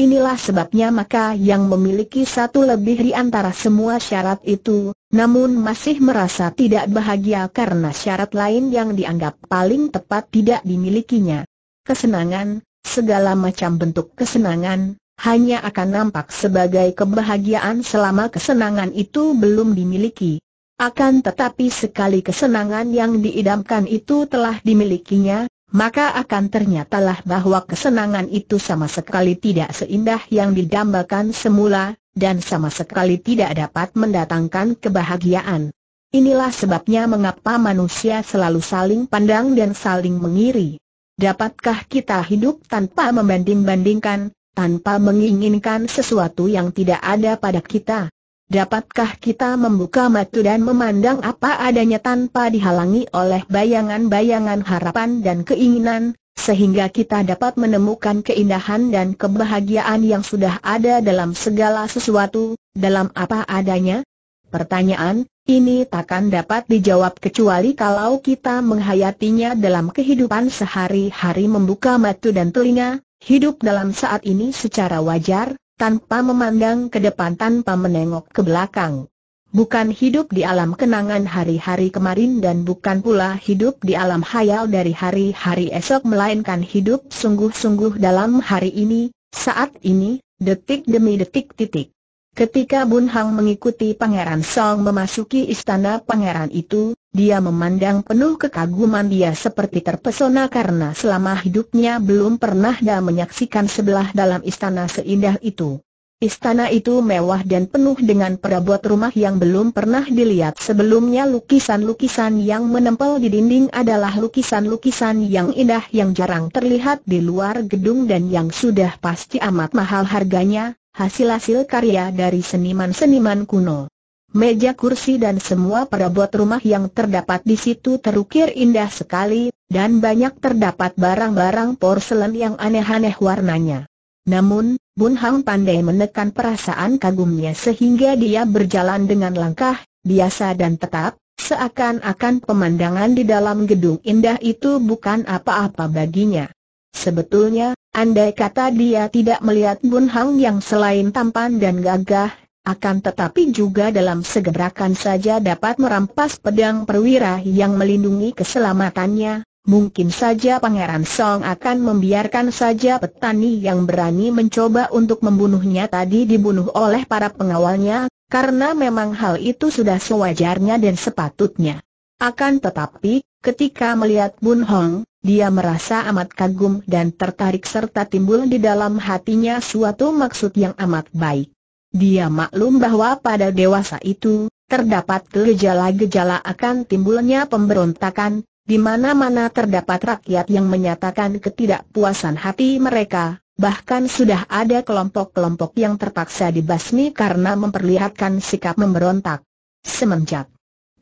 Inilah sebabnya maka yang memiliki satu lebih di antara semua syarat itu, namun masih merasa tidak bahagia karena syarat lain yang dianggap paling tepat tidak dimilikinya. Kesenangan, segala macam bentuk kesenangan, hanya akan nampak sebagai kebahagiaan selama kesenangan itu belum dimiliki. Akan tetapi sekali kesenangan yang diidamkan itu telah dimilikinya, maka akan ternyatalah bahwa kesenangan itu sama sekali tidak seindah yang didambakan semula, dan sama sekali tidak dapat mendatangkan kebahagiaan. Inilah sebabnya mengapa manusia selalu saling pandang dan saling mengiri. Dapatkah kita hidup tanpa membanding-bandingkan, tanpa menginginkan sesuatu yang tidak ada pada kita? Dapatkah kita membuka mata dan memandang apa adanya tanpa dihalangi oleh bayangan-bayangan harapan dan keinginan, sehingga kita dapat menemukan keindahan dan kebahagiaan yang sudah ada dalam segala sesuatu, dalam apa adanya? Pertanyaan, ini takkan dapat dijawab kecuali kalau kita menghayatinya dalam kehidupan sehari-hari membuka mata dan telinga, hidup dalam saat ini secara wajar, tanpa memandang ke depan tanpa menengok ke belakang. Bukan hidup di alam kenangan hari-hari kemarin dan bukan pula hidup di alam hayal dari hari-hari esok melainkan hidup sungguh-sungguh dalam hari ini, saat ini, detik demi detik titik. Ketika Bun Hang mengikuti Pangeran Song memasuki istana pangeran itu, dia memandang penuh kekaguman dia seperti terpesona karena selama hidupnya belum pernah dia menyaksikan sebelah dalam istana seindah itu. Istana itu mewah dan penuh dengan perabot rumah yang belum pernah dilihat sebelumnya lukisan-lukisan yang menempel di dinding adalah lukisan-lukisan yang indah yang jarang terlihat di luar gedung dan yang sudah pasti amat mahal harganya, hasil-hasil karya dari seniman-seniman kuno. Meja kursi dan semua perabot rumah yang terdapat di situ terukir indah sekali, dan banyak terdapat barang-barang porselen yang aneh-aneh warnanya. Namun, Bun Hang pandai menekan perasaan kagumnya sehingga dia berjalan dengan langkah, biasa dan tetap, seakan-akan pemandangan di dalam gedung indah itu bukan apa-apa baginya. Sebetulnya, andai kata dia tidak melihat Bun Hang yang selain tampan dan gagah, akan tetapi juga dalam segerakan saja dapat merampas pedang perwira yang melindungi keselamatannya, Mungkin saja Pangeran Song akan membiarkan saja petani yang berani mencoba untuk membunuhnya tadi dibunuh oleh para pengawalnya, karena memang hal itu sudah sewajarnya dan sepatutnya. Akan tetapi, ketika melihat Bun Hong, dia merasa amat kagum dan tertarik serta timbul di dalam hatinya suatu maksud yang amat baik. Dia maklum bahwa pada dewasa itu, terdapat gejala-gejala akan timbulnya pemberontakan, di mana-mana terdapat rakyat yang menyatakan ketidakpuasan hati mereka, bahkan sudah ada kelompok-kelompok yang terpaksa dibasmi karena memperlihatkan sikap memberontak. Semenjak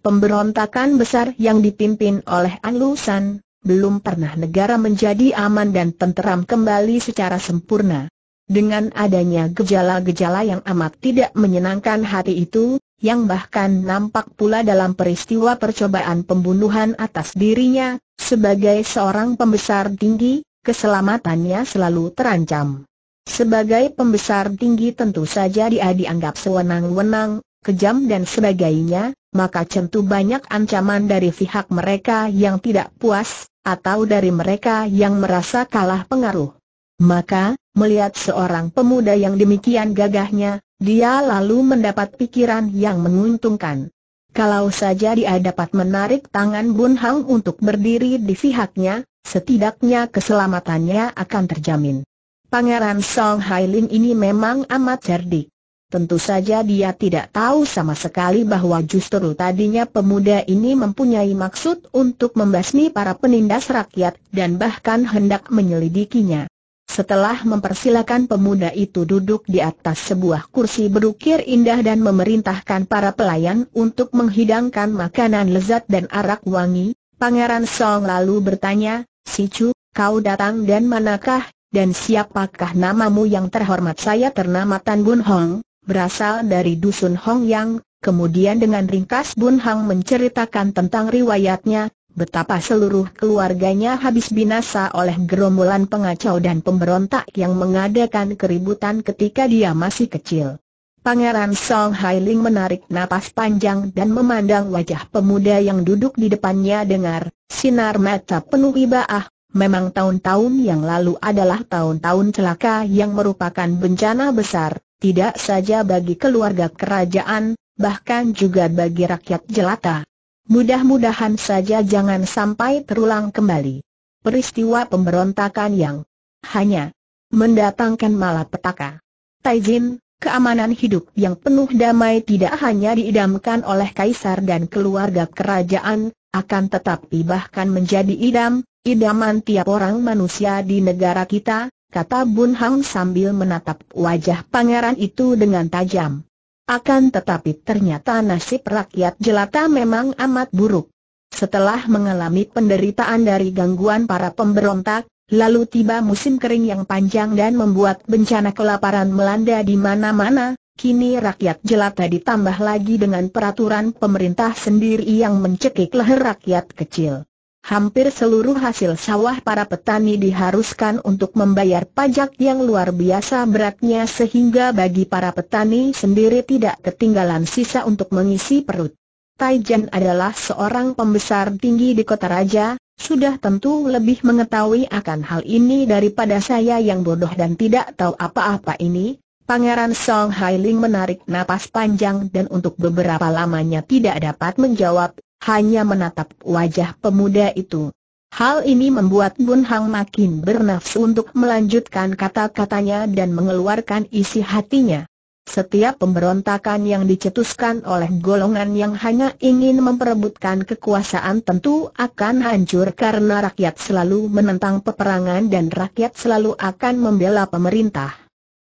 pemberontakan besar yang dipimpin oleh An belum pernah negara menjadi aman dan tenteram kembali secara sempurna. Dengan adanya gejala-gejala yang amat tidak menyenangkan hati itu, yang bahkan nampak pula dalam peristiwa percobaan pembunuhan atas dirinya, sebagai seorang pembesar tinggi, keselamatannya selalu terancam. Sebagai pembesar tinggi tentu saja dia dianggap sewenang-wenang, kejam dan sebagainya, maka tentu banyak ancaman dari pihak mereka yang tidak puas, atau dari mereka yang merasa kalah pengaruh. Maka, melihat seorang pemuda yang demikian gagahnya, dia lalu mendapat pikiran yang menguntungkan. Kalau saja dia dapat menarik tangan Bun Hang untuk berdiri di pihaknya, setidaknya keselamatannya akan terjamin. Pangeran Song Hailin ini memang amat cerdik. Tentu saja dia tidak tahu sama sekali bahwa justru tadinya pemuda ini mempunyai maksud untuk membasmi para penindas rakyat dan bahkan hendak menyelidikinya. Setelah mempersilakan pemuda itu duduk di atas sebuah kursi berukir indah dan memerintahkan para pelayan untuk menghidangkan makanan lezat dan arak wangi, Pangeran Song lalu bertanya, Si Chu, kau datang dan manakah, dan siapakah namamu yang terhormat saya ternama Tan Bun Hong, berasal dari Dusun Hong Yang, kemudian dengan ringkas Bun Hong menceritakan tentang riwayatnya, betapa seluruh keluarganya habis binasa oleh gerombolan pengacau dan pemberontak yang mengadakan keributan ketika dia masih kecil. Pangeran Song Hailing menarik napas panjang dan memandang wajah pemuda yang duduk di depannya dengar, sinar mata penuh ibaah, memang tahun-tahun yang lalu adalah tahun-tahun celaka yang merupakan bencana besar, tidak saja bagi keluarga kerajaan, bahkan juga bagi rakyat jelata. Mudah-mudahan saja jangan sampai terulang kembali. Peristiwa pemberontakan yang hanya mendatangkan malapetaka. Taizin, keamanan hidup yang penuh damai tidak hanya diidamkan oleh kaisar dan keluarga kerajaan, akan tetapi bahkan menjadi idam, idaman tiap orang manusia di negara kita, kata Bun Hang sambil menatap wajah pangeran itu dengan tajam. Akan tetapi ternyata nasib rakyat jelata memang amat buruk. Setelah mengalami penderitaan dari gangguan para pemberontak, lalu tiba musim kering yang panjang dan membuat bencana kelaparan melanda di mana-mana, Kini rakyat jelata ditambah lagi dengan peraturan pemerintah sendiri yang mencekik leher rakyat kecil hampir seluruh hasil sawah para petani diharuskan untuk membayar pajak yang luar biasa beratnya sehingga bagi para petani sendiri tidak ketinggalan sisa untuk mengisi perut. Taijan adalah seorang pembesar tinggi di kota raja, sudah tentu lebih mengetahui akan hal ini daripada saya yang bodoh dan tidak tahu apa-apa ini. Pangeran Song Hailing menarik napas panjang dan untuk beberapa lamanya tidak dapat menjawab hanya menatap wajah pemuda itu. Hal ini membuat Bun Hang makin bernafsu untuk melanjutkan kata-katanya dan mengeluarkan isi hatinya. Setiap pemberontakan yang dicetuskan oleh golongan yang hanya ingin memperebutkan kekuasaan tentu akan hancur karena rakyat selalu menentang peperangan dan rakyat selalu akan membela pemerintah.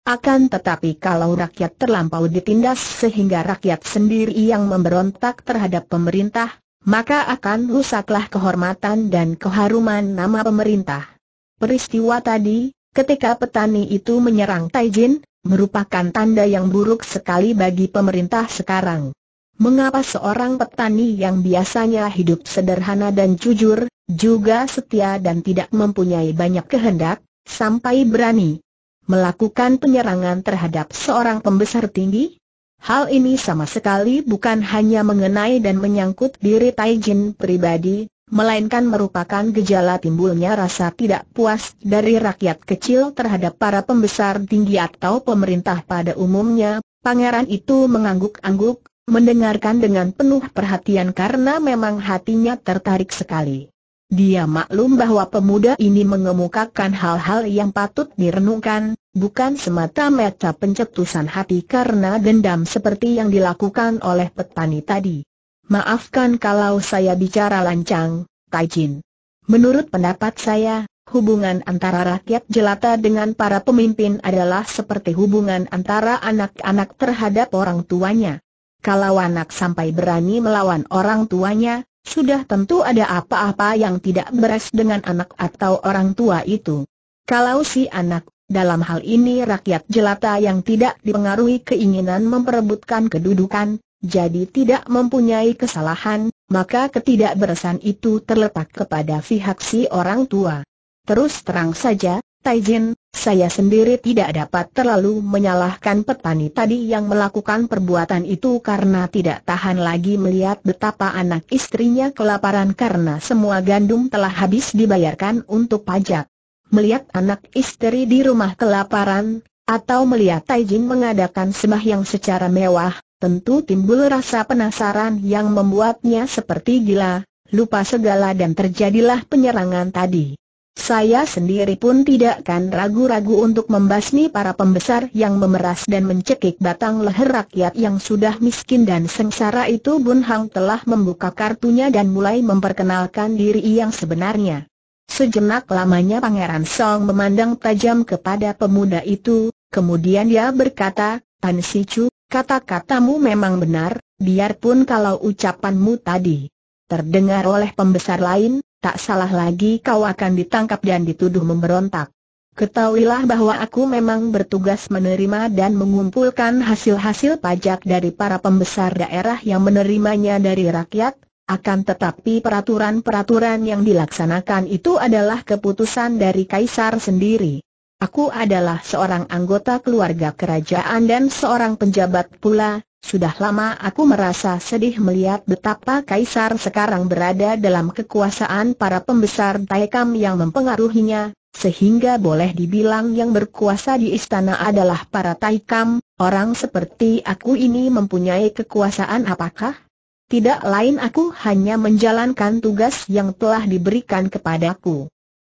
Akan tetapi kalau rakyat terlampau ditindas sehingga rakyat sendiri yang memberontak terhadap pemerintah, maka akan rusaklah kehormatan dan keharuman nama pemerintah. Peristiwa tadi, ketika petani itu menyerang Taijin, merupakan tanda yang buruk sekali bagi pemerintah sekarang. Mengapa seorang petani yang biasanya hidup sederhana dan jujur, juga setia dan tidak mempunyai banyak kehendak, sampai berani melakukan penyerangan terhadap seorang pembesar tinggi? Hal ini sama sekali bukan hanya mengenai dan menyangkut diri Taijin pribadi, melainkan merupakan gejala timbulnya rasa tidak puas dari rakyat kecil terhadap para pembesar tinggi atau pemerintah pada umumnya. Pangeran itu mengangguk-angguk, mendengarkan dengan penuh perhatian karena memang hatinya tertarik sekali. Dia maklum bahwa pemuda ini mengemukakan hal-hal yang patut direnungkan, bukan semata-mata pencetusan hati karena dendam seperti yang dilakukan oleh petani tadi. Maafkan kalau saya bicara lancang, Taijin. Menurut pendapat saya, hubungan antara rakyat jelata dengan para pemimpin adalah seperti hubungan antara anak-anak terhadap orang tuanya. Kalau anak sampai berani melawan orang tuanya, sudah tentu ada apa-apa yang tidak beres dengan anak atau orang tua itu. Kalau si anak, dalam hal ini rakyat jelata yang tidak dipengaruhi keinginan memperebutkan kedudukan, jadi tidak mempunyai kesalahan, maka ketidakberesan itu terletak kepada pihak si orang tua. Terus terang saja, Taijin, saya sendiri tidak dapat terlalu menyalahkan petani tadi yang melakukan perbuatan itu karena tidak tahan lagi melihat betapa anak istrinya kelaparan karena semua gandum telah habis dibayarkan untuk pajak. Melihat anak istri di rumah kelaparan, atau melihat Taijin mengadakan sembah yang secara mewah, tentu timbul rasa penasaran yang membuatnya seperti gila, lupa segala dan terjadilah penyerangan tadi. Saya sendiri pun tidak akan ragu-ragu untuk membasmi para pembesar yang memeras dan mencekik batang leher rakyat yang sudah miskin dan sengsara itu Bun Hang telah membuka kartunya dan mulai memperkenalkan diri yang sebenarnya. Sejenak lamanya Pangeran Song memandang tajam kepada pemuda itu, kemudian dia berkata, Tan Si Chu, kata-katamu memang benar, biarpun kalau ucapanmu tadi terdengar oleh pembesar lain, tak salah lagi kau akan ditangkap dan dituduh memberontak. Ketahuilah bahwa aku memang bertugas menerima dan mengumpulkan hasil-hasil pajak dari para pembesar daerah yang menerimanya dari rakyat, akan tetapi peraturan-peraturan yang dilaksanakan itu adalah keputusan dari Kaisar sendiri. Aku adalah seorang anggota keluarga kerajaan dan seorang penjabat pula, sudah lama aku merasa sedih melihat betapa Kaisar sekarang berada dalam kekuasaan para pembesar Taekam yang mempengaruhinya, sehingga boleh dibilang yang berkuasa di istana adalah para Taekam. orang seperti aku ini mempunyai kekuasaan apakah? Tidak lain aku hanya menjalankan tugas yang telah diberikan kepadaku.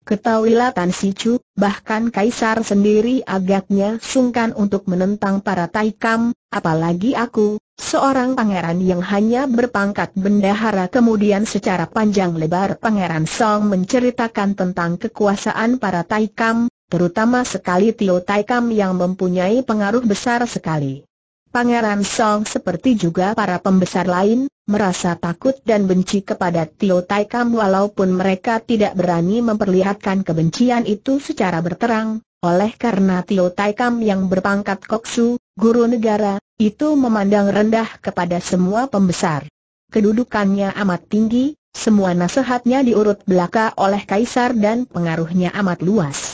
Ketahuilah Tan Chu, bahkan Kaisar sendiri agaknya sungkan untuk menentang para Taikam, apalagi aku, seorang pangeran yang hanya berpangkat bendahara kemudian secara panjang lebar pangeran Song menceritakan tentang kekuasaan para Taikam, terutama sekali Tio Taikam yang mempunyai pengaruh besar sekali. Pangeran Song seperti juga para pembesar lain, merasa takut dan benci kepada Tio Tai Kam walaupun mereka tidak berani memperlihatkan kebencian itu secara berterang, oleh karena Tio Tai Kam yang berpangkat koksu, guru negara, itu memandang rendah kepada semua pembesar. Kedudukannya amat tinggi, semua nasihatnya diurut belaka oleh kaisar dan pengaruhnya amat luas.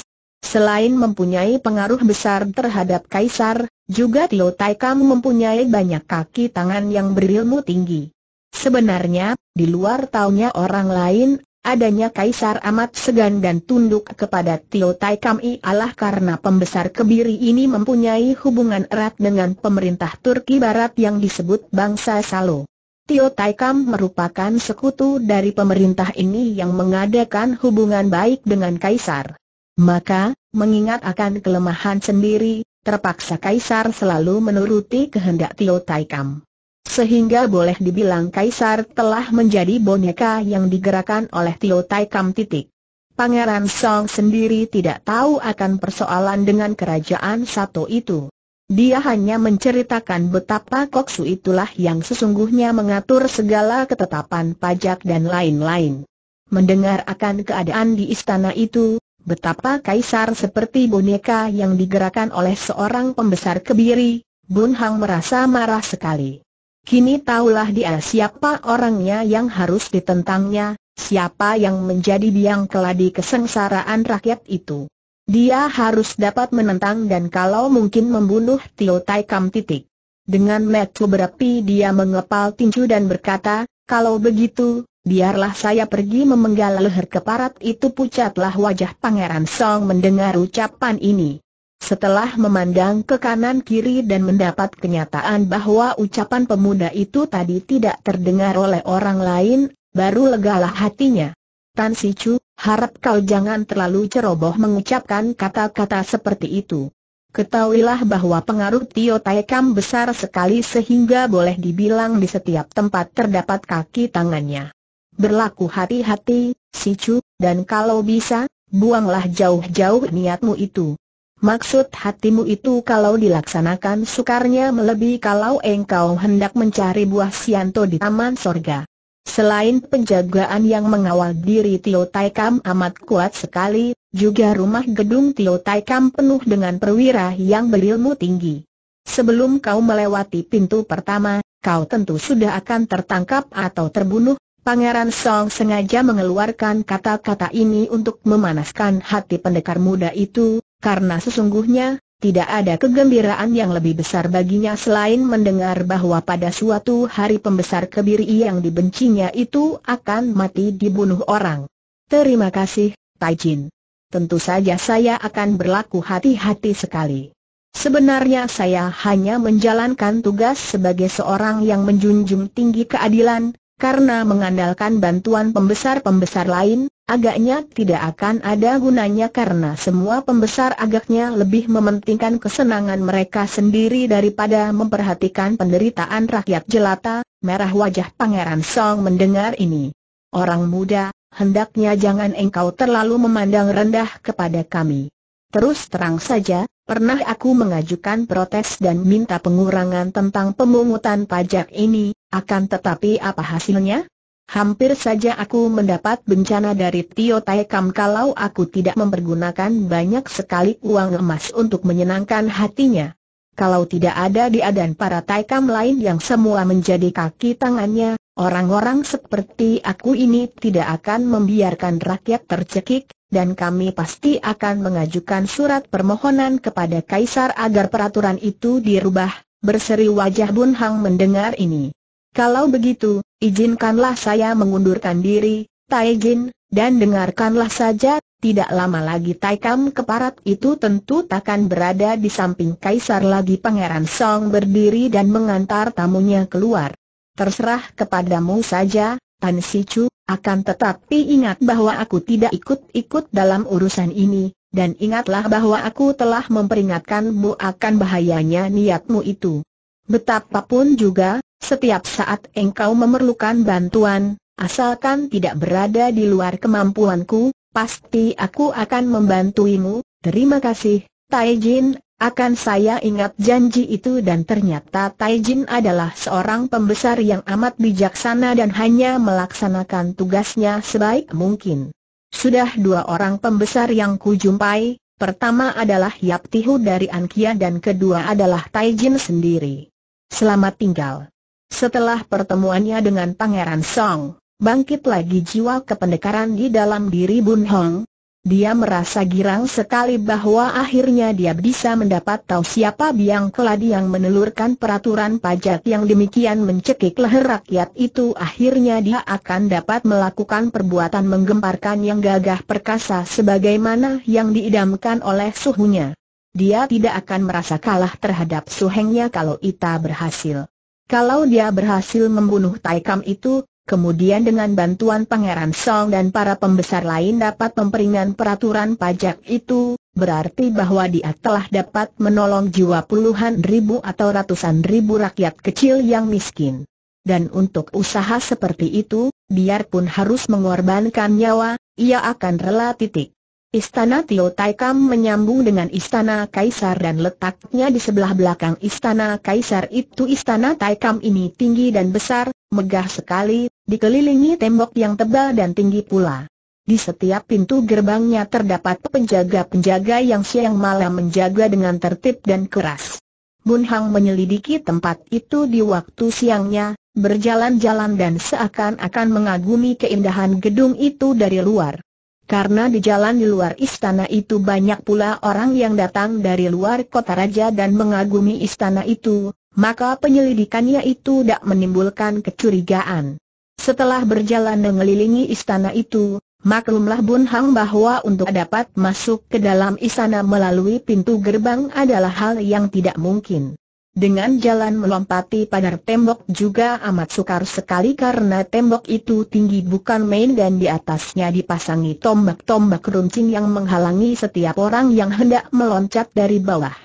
Selain mempunyai pengaruh besar terhadap kaisar, juga Tio Tai mempunyai banyak kaki tangan yang berilmu tinggi. Sebenarnya, di luar taunya orang lain, adanya kaisar amat segan dan tunduk kepada Tio Tai Kam ialah karena pembesar kebiri ini mempunyai hubungan erat dengan pemerintah Turki Barat yang disebut bangsa Salo. Tio Taikam merupakan sekutu dari pemerintah ini yang mengadakan hubungan baik dengan Kaisar. Maka, mengingat akan kelemahan sendiri, terpaksa Kaisar selalu menuruti kehendak Tio Taikam. Sehingga boleh dibilang Kaisar telah menjadi boneka yang digerakkan oleh Tio Taikam. titik. Pangeran Song sendiri tidak tahu akan persoalan dengan kerajaan satu itu. Dia hanya menceritakan betapa Koksu itulah yang sesungguhnya mengatur segala ketetapan pajak dan lain-lain. Mendengar akan keadaan di istana itu, Betapa kaisar seperti boneka yang digerakkan oleh seorang pembesar kebiri, Bun Hang merasa marah sekali. Kini tahulah dia siapa orangnya yang harus ditentangnya, siapa yang menjadi biang keladi kesengsaraan rakyat itu. Dia harus dapat menentang dan kalau mungkin membunuh Tio Tai Kam titik. Dengan metu berapi dia mengepal tinju dan berkata, kalau begitu, biarlah saya pergi memenggal leher keparat itu pucatlah wajah Pangeran Song mendengar ucapan ini. Setelah memandang ke kanan kiri dan mendapat kenyataan bahwa ucapan pemuda itu tadi tidak terdengar oleh orang lain, baru legalah hatinya. Tan Si Chu, harap kau jangan terlalu ceroboh mengucapkan kata-kata seperti itu. Ketahuilah bahwa pengaruh Tio Tai Kam besar sekali sehingga boleh dibilang di setiap tempat terdapat kaki tangannya. Berlaku hati-hati, si Chu, dan kalau bisa, buanglah jauh-jauh niatmu itu. Maksud hatimu itu kalau dilaksanakan sukarnya melebihi kalau engkau hendak mencari buah sianto di taman sorga. Selain penjagaan yang mengawal diri Tio Taikam amat kuat sekali, juga rumah gedung Tio Taikam penuh dengan perwira yang berilmu tinggi. Sebelum kau melewati pintu pertama, kau tentu sudah akan tertangkap atau terbunuh, Pangeran Song sengaja mengeluarkan kata-kata ini untuk memanaskan hati pendekar muda itu, karena sesungguhnya, tidak ada kegembiraan yang lebih besar baginya selain mendengar bahwa pada suatu hari pembesar kebiri yang dibencinya itu akan mati dibunuh orang. Terima kasih, Taijin. Tentu saja saya akan berlaku hati-hati sekali. Sebenarnya saya hanya menjalankan tugas sebagai seorang yang menjunjung tinggi keadilan, karena mengandalkan bantuan pembesar-pembesar lain, agaknya tidak akan ada gunanya karena semua pembesar agaknya lebih mementingkan kesenangan mereka sendiri daripada memperhatikan penderitaan rakyat jelata, merah wajah Pangeran Song mendengar ini. Orang muda, hendaknya jangan engkau terlalu memandang rendah kepada kami. Terus terang saja, pernah aku mengajukan protes dan minta pengurangan tentang pemungutan pajak ini, akan tetapi apa hasilnya? Hampir saja aku mendapat bencana dari Tio Tai Kam kalau aku tidak mempergunakan banyak sekali uang emas untuk menyenangkan hatinya. Kalau tidak ada dia dan para Tai Kam lain yang semua menjadi kaki tangannya, orang-orang seperti aku ini tidak akan membiarkan rakyat tercekik, dan kami pasti akan mengajukan surat permohonan kepada Kaisar agar peraturan itu dirubah, berseri wajah Bun Hang mendengar ini. Kalau begitu, izinkanlah saya mengundurkan diri, Tai Jin, dan dengarkanlah saja, tidak lama lagi Tai Kam keparat itu tentu takkan berada di samping Kaisar lagi Pangeran Song berdiri dan mengantar tamunya keluar. Terserah kepadamu saja, Tan Si Chu, akan tetapi ingat bahwa aku tidak ikut-ikut dalam urusan ini, dan ingatlah bahwa aku telah memperingatkanmu akan bahayanya niatmu itu. Betapapun juga, setiap saat engkau memerlukan bantuan, asalkan tidak berada di luar kemampuanku, pasti aku akan membantuimu. Terima kasih, Taijin, akan saya ingat janji itu dan ternyata Tai adalah seorang pembesar yang amat bijaksana dan hanya melaksanakan tugasnya sebaik mungkin. Sudah dua orang pembesar yang kujumpai, pertama adalah Yap Tihu dari Ankia dan kedua adalah Tai sendiri. Selamat tinggal. Setelah pertemuannya dengan Pangeran Song, bangkit lagi jiwa kependekaran di dalam diri Bun Hong, dia merasa girang sekali bahwa akhirnya dia bisa mendapat tahu siapa biang keladi yang menelurkan peraturan pajak yang demikian mencekik leher rakyat itu akhirnya dia akan dapat melakukan perbuatan menggemparkan yang gagah perkasa sebagaimana yang diidamkan oleh suhunya. Dia tidak akan merasa kalah terhadap suhengnya kalau Ita berhasil. Kalau dia berhasil membunuh Taikam itu, Kemudian dengan bantuan Pangeran Song dan para pembesar lain dapat memperingan peraturan pajak itu, berarti bahwa dia telah dapat menolong jiwa puluhan ribu atau ratusan ribu rakyat kecil yang miskin. Dan untuk usaha seperti itu, biarpun harus mengorbankan nyawa, ia akan rela titik. Istana Tio Taikam menyambung dengan Istana Kaisar dan letaknya di sebelah belakang Istana Kaisar itu Istana Taikam ini tinggi dan besar, megah sekali, dikelilingi tembok yang tebal dan tinggi pula. Di setiap pintu gerbangnya terdapat penjaga-penjaga yang siang malam menjaga dengan tertib dan keras. Bun Hang menyelidiki tempat itu di waktu siangnya, berjalan-jalan dan seakan-akan mengagumi keindahan gedung itu dari luar karena di jalan di luar istana itu banyak pula orang yang datang dari luar kota raja dan mengagumi istana itu, maka penyelidikannya itu tak menimbulkan kecurigaan. Setelah berjalan mengelilingi istana itu, maklumlah Bun Hang bahwa untuk dapat masuk ke dalam istana melalui pintu gerbang adalah hal yang tidak mungkin. Dengan jalan melompati pagar tembok juga amat sukar sekali karena tembok itu tinggi bukan main dan di atasnya dipasangi tombak-tombak runcing yang menghalangi setiap orang yang hendak meloncat dari bawah.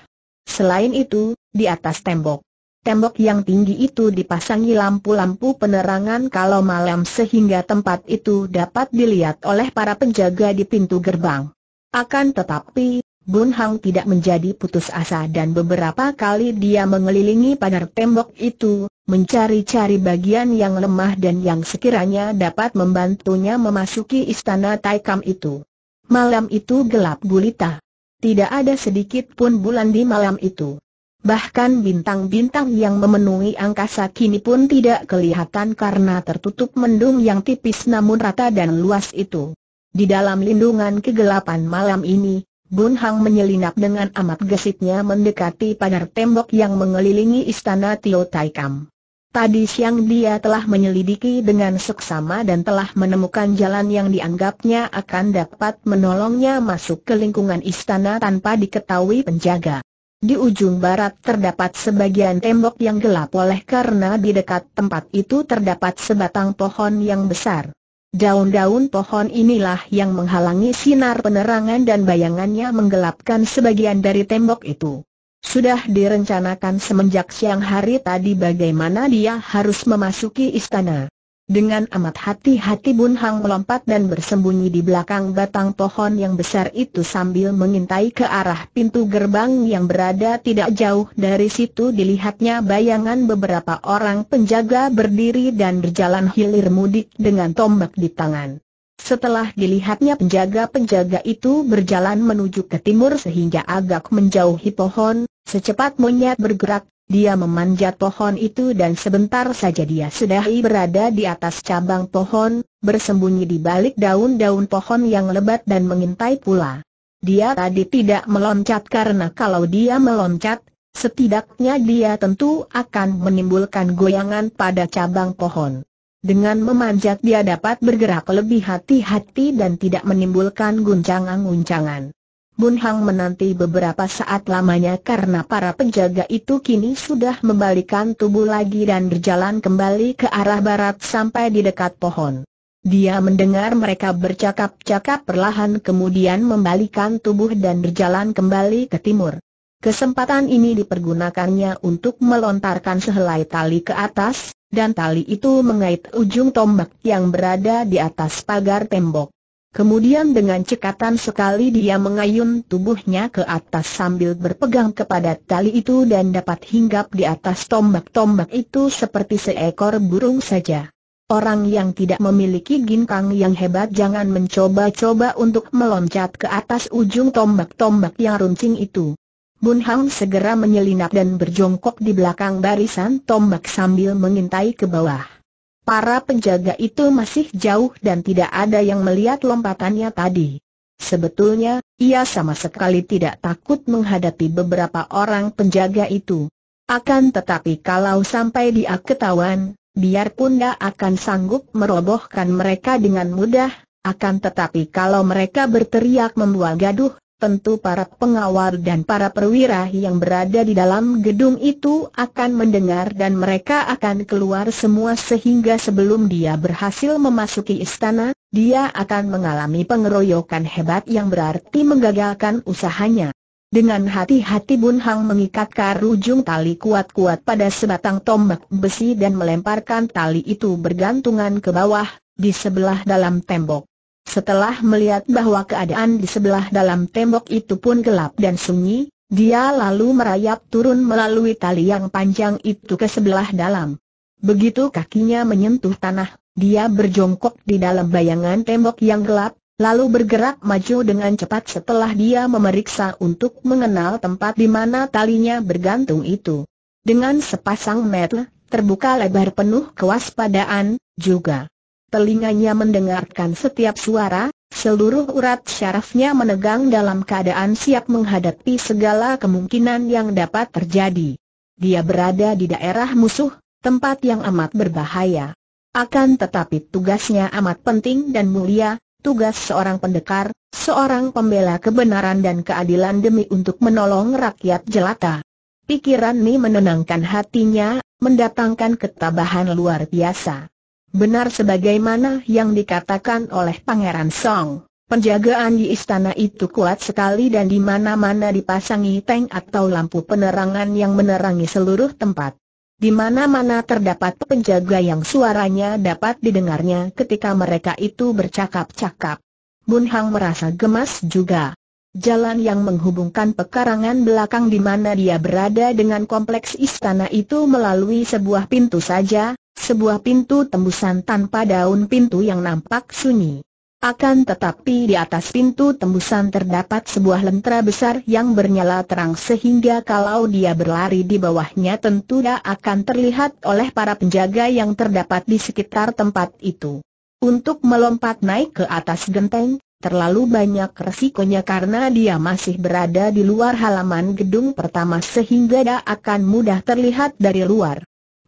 Selain itu, di atas tembok. Tembok yang tinggi itu dipasangi lampu-lampu penerangan kalau malam sehingga tempat itu dapat dilihat oleh para penjaga di pintu gerbang. Akan tetapi, Bun Hang tidak menjadi putus asa dan beberapa kali dia mengelilingi pagar tembok itu, mencari-cari bagian yang lemah dan yang sekiranya dapat membantunya memasuki istana Taikam itu. Malam itu gelap gulita. Tidak ada sedikit pun bulan di malam itu. Bahkan bintang-bintang yang memenuhi angkasa kini pun tidak kelihatan karena tertutup mendung yang tipis namun rata dan luas itu. Di dalam lindungan kegelapan malam ini, Bun Hang menyelinap dengan amat gesitnya mendekati pagar tembok yang mengelilingi istana Tio Tai Kam. Tadi siang dia telah menyelidiki dengan seksama dan telah menemukan jalan yang dianggapnya akan dapat menolongnya masuk ke lingkungan istana tanpa diketahui penjaga. Di ujung barat terdapat sebagian tembok yang gelap oleh karena di dekat tempat itu terdapat sebatang pohon yang besar. Daun-daun pohon inilah yang menghalangi sinar penerangan dan bayangannya menggelapkan sebagian dari tembok itu. Sudah direncanakan semenjak siang hari tadi bagaimana dia harus memasuki istana. Dengan amat hati-hati Bun Hang melompat dan bersembunyi di belakang batang pohon yang besar itu sambil mengintai ke arah pintu gerbang yang berada tidak jauh dari situ dilihatnya bayangan beberapa orang penjaga berdiri dan berjalan hilir mudik dengan tombak di tangan. Setelah dilihatnya penjaga-penjaga itu berjalan menuju ke timur sehingga agak menjauhi pohon, secepat monyet bergerak dia memanjat pohon itu dan sebentar saja dia sudah berada di atas cabang pohon, bersembunyi di balik daun-daun pohon yang lebat dan mengintai pula. Dia tadi tidak meloncat karena kalau dia meloncat, setidaknya dia tentu akan menimbulkan goyangan pada cabang pohon. Dengan memanjat dia dapat bergerak lebih hati-hati dan tidak menimbulkan guncangan-guncangan. Bun Hang menanti beberapa saat lamanya karena para penjaga itu kini sudah membalikan tubuh lagi dan berjalan kembali ke arah barat sampai di dekat pohon. Dia mendengar mereka bercakap-cakap perlahan kemudian membalikan tubuh dan berjalan kembali ke timur. Kesempatan ini dipergunakannya untuk melontarkan sehelai tali ke atas, dan tali itu mengait ujung tombak yang berada di atas pagar tembok. Kemudian dengan cekatan sekali dia mengayun tubuhnya ke atas sambil berpegang kepada tali itu dan dapat hinggap di atas tombak-tombak itu seperti seekor burung saja. Orang yang tidak memiliki ginkang yang hebat jangan mencoba-coba untuk meloncat ke atas ujung tombak-tombak yang runcing itu. Bun Hang segera menyelinap dan berjongkok di belakang barisan tombak sambil mengintai ke bawah. Para penjaga itu masih jauh dan tidak ada yang melihat lompatannya tadi. Sebetulnya, ia sama sekali tidak takut menghadapi beberapa orang penjaga itu. Akan tetapi kalau sampai dia ketahuan, biarpun dia akan sanggup merobohkan mereka dengan mudah, akan tetapi kalau mereka berteriak membuat gaduh, tentu para pengawal dan para perwira yang berada di dalam gedung itu akan mendengar dan mereka akan keluar semua sehingga sebelum dia berhasil memasuki istana, dia akan mengalami pengeroyokan hebat yang berarti menggagalkan usahanya. Dengan hati-hati Bun Hang mengikat karujung tali kuat-kuat pada sebatang tombak besi dan melemparkan tali itu bergantungan ke bawah, di sebelah dalam tembok. Setelah melihat bahwa keadaan di sebelah dalam tembok itu pun gelap dan sunyi, dia lalu merayap turun melalui tali yang panjang itu ke sebelah dalam. Begitu kakinya menyentuh tanah, dia berjongkok di dalam bayangan tembok yang gelap, lalu bergerak maju dengan cepat setelah dia memeriksa untuk mengenal tempat di mana talinya bergantung itu. Dengan sepasang mata, terbuka lebar penuh kewaspadaan, juga telinganya mendengarkan setiap suara, seluruh urat syarafnya menegang dalam keadaan siap menghadapi segala kemungkinan yang dapat terjadi. Dia berada di daerah musuh, tempat yang amat berbahaya. Akan tetapi tugasnya amat penting dan mulia, tugas seorang pendekar, seorang pembela kebenaran dan keadilan demi untuk menolong rakyat jelata. Pikiran Mi menenangkan hatinya, mendatangkan ketabahan luar biasa. Benar sebagaimana yang dikatakan oleh Pangeran Song, penjagaan di istana itu kuat sekali dan di mana-mana dipasangi tank atau lampu penerangan yang menerangi seluruh tempat. Di mana-mana terdapat penjaga yang suaranya dapat didengarnya ketika mereka itu bercakap-cakap. Bun Hang merasa gemas juga. Jalan yang menghubungkan pekarangan belakang di mana dia berada dengan kompleks istana itu melalui sebuah pintu saja, sebuah pintu tembusan tanpa daun pintu yang nampak sunyi. Akan tetapi di atas pintu tembusan terdapat sebuah lentera besar yang bernyala terang sehingga kalau dia berlari di bawahnya tentu dia akan terlihat oleh para penjaga yang terdapat di sekitar tempat itu. Untuk melompat naik ke atas genteng, terlalu banyak resikonya karena dia masih berada di luar halaman gedung pertama sehingga dia akan mudah terlihat dari luar.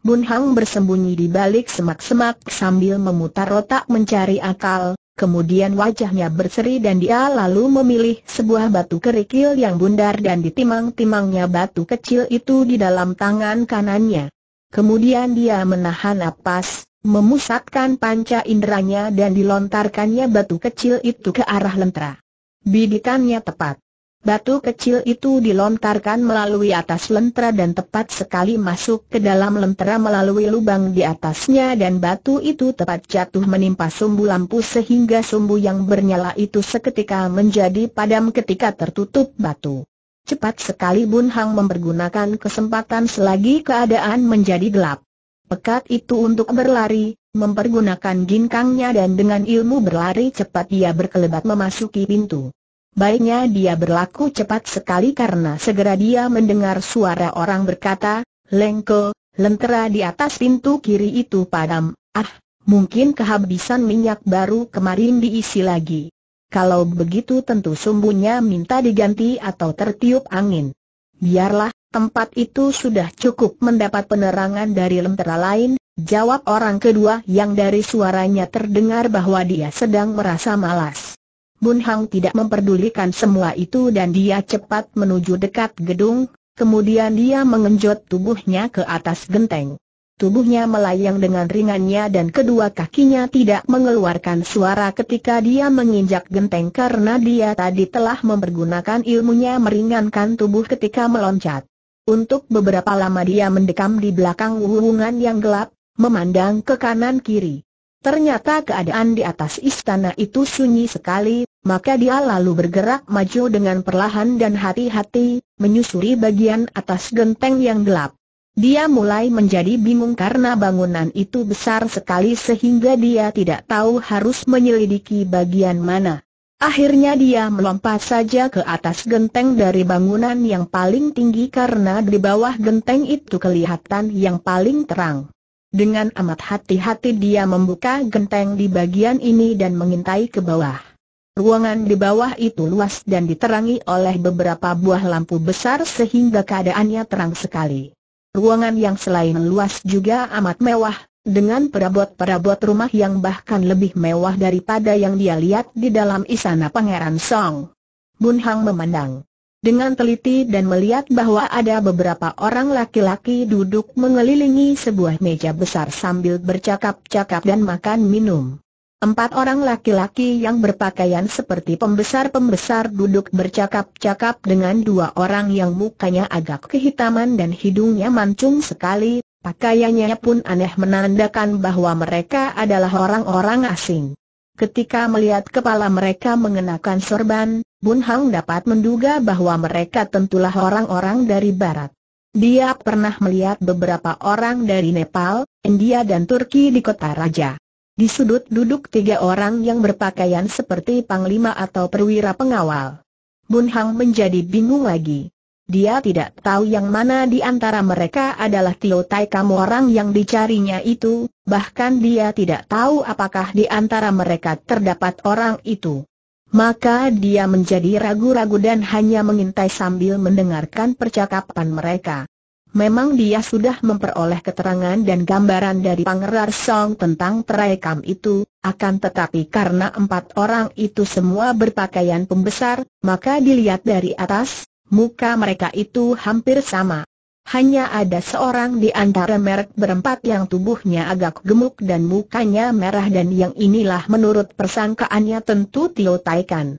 Bun Hang bersembunyi di balik semak-semak sambil memutar otak mencari akal, kemudian wajahnya berseri dan dia lalu memilih sebuah batu kerikil yang bundar dan ditimang-timangnya batu kecil itu di dalam tangan kanannya. Kemudian dia menahan napas, memusatkan panca inderanya dan dilontarkannya batu kecil itu ke arah lentera. Bidikannya tepat. Batu kecil itu dilontarkan melalui atas lentera dan tepat sekali masuk ke dalam lentera melalui lubang di atasnya dan batu itu tepat jatuh menimpa sumbu lampu sehingga sumbu yang bernyala itu seketika menjadi padam ketika tertutup batu. Cepat sekali Bun Hang mempergunakan kesempatan selagi keadaan menjadi gelap. Pekat itu untuk berlari, mempergunakan ginkangnya dan dengan ilmu berlari cepat ia berkelebat memasuki pintu. Baiknya dia berlaku cepat sekali karena segera dia mendengar suara orang berkata, Lengko, lentera di atas pintu kiri itu padam, ah, mungkin kehabisan minyak baru kemarin diisi lagi. Kalau begitu tentu sumbunya minta diganti atau tertiup angin. Biarlah, tempat itu sudah cukup mendapat penerangan dari lentera lain, jawab orang kedua yang dari suaranya terdengar bahwa dia sedang merasa malas. Bun Hang tidak memperdulikan semua itu dan dia cepat menuju dekat gedung, kemudian dia mengenjot tubuhnya ke atas genteng. Tubuhnya melayang dengan ringannya dan kedua kakinya tidak mengeluarkan suara ketika dia menginjak genteng karena dia tadi telah mempergunakan ilmunya meringankan tubuh ketika meloncat. Untuk beberapa lama dia mendekam di belakang wuhungan yang gelap, memandang ke kanan kiri. Ternyata keadaan di atas istana itu sunyi sekali, maka dia lalu bergerak maju dengan perlahan dan hati-hati, menyusuri bagian atas genteng yang gelap. Dia mulai menjadi bingung karena bangunan itu besar sekali sehingga dia tidak tahu harus menyelidiki bagian mana. Akhirnya dia melompat saja ke atas genteng dari bangunan yang paling tinggi karena di bawah genteng itu kelihatan yang paling terang. Dengan amat hati-hati dia membuka genteng di bagian ini dan mengintai ke bawah. Ruangan di bawah itu luas dan diterangi oleh beberapa buah lampu besar sehingga keadaannya terang sekali. Ruangan yang selain luas juga amat mewah, dengan perabot-perabot rumah yang bahkan lebih mewah daripada yang dia lihat di dalam istana Pangeran Song. Bun Hang memandang dengan teliti dan melihat bahwa ada beberapa orang laki-laki duduk mengelilingi sebuah meja besar sambil bercakap-cakap dan makan minum. Empat orang laki-laki yang berpakaian seperti pembesar-pembesar duduk bercakap-cakap dengan dua orang yang mukanya agak kehitaman dan hidungnya mancung sekali, pakaiannya pun aneh menandakan bahwa mereka adalah orang-orang asing. Ketika melihat kepala mereka mengenakan sorban, Bun Hang dapat menduga bahwa mereka tentulah orang-orang dari barat. Dia pernah melihat beberapa orang dari Nepal, India dan Turki di kota raja. Di sudut duduk tiga orang yang berpakaian seperti panglima atau perwira pengawal. Bun Hang menjadi bingung lagi. Dia tidak tahu yang mana di antara mereka adalah Tio Tai Kam orang yang dicarinya itu, bahkan dia tidak tahu apakah di antara mereka terdapat orang itu. Maka dia menjadi ragu-ragu dan hanya mengintai sambil mendengarkan percakapan mereka. Memang dia sudah memperoleh keterangan dan gambaran dari Pangeran Song tentang teraikam itu, akan tetapi karena empat orang itu semua berpakaian pembesar, maka dilihat dari atas, muka mereka itu hampir sama. Hanya ada seorang di antara merek berempat yang tubuhnya agak gemuk dan mukanya merah dan yang inilah menurut persangkaannya tentu Tio Taikan.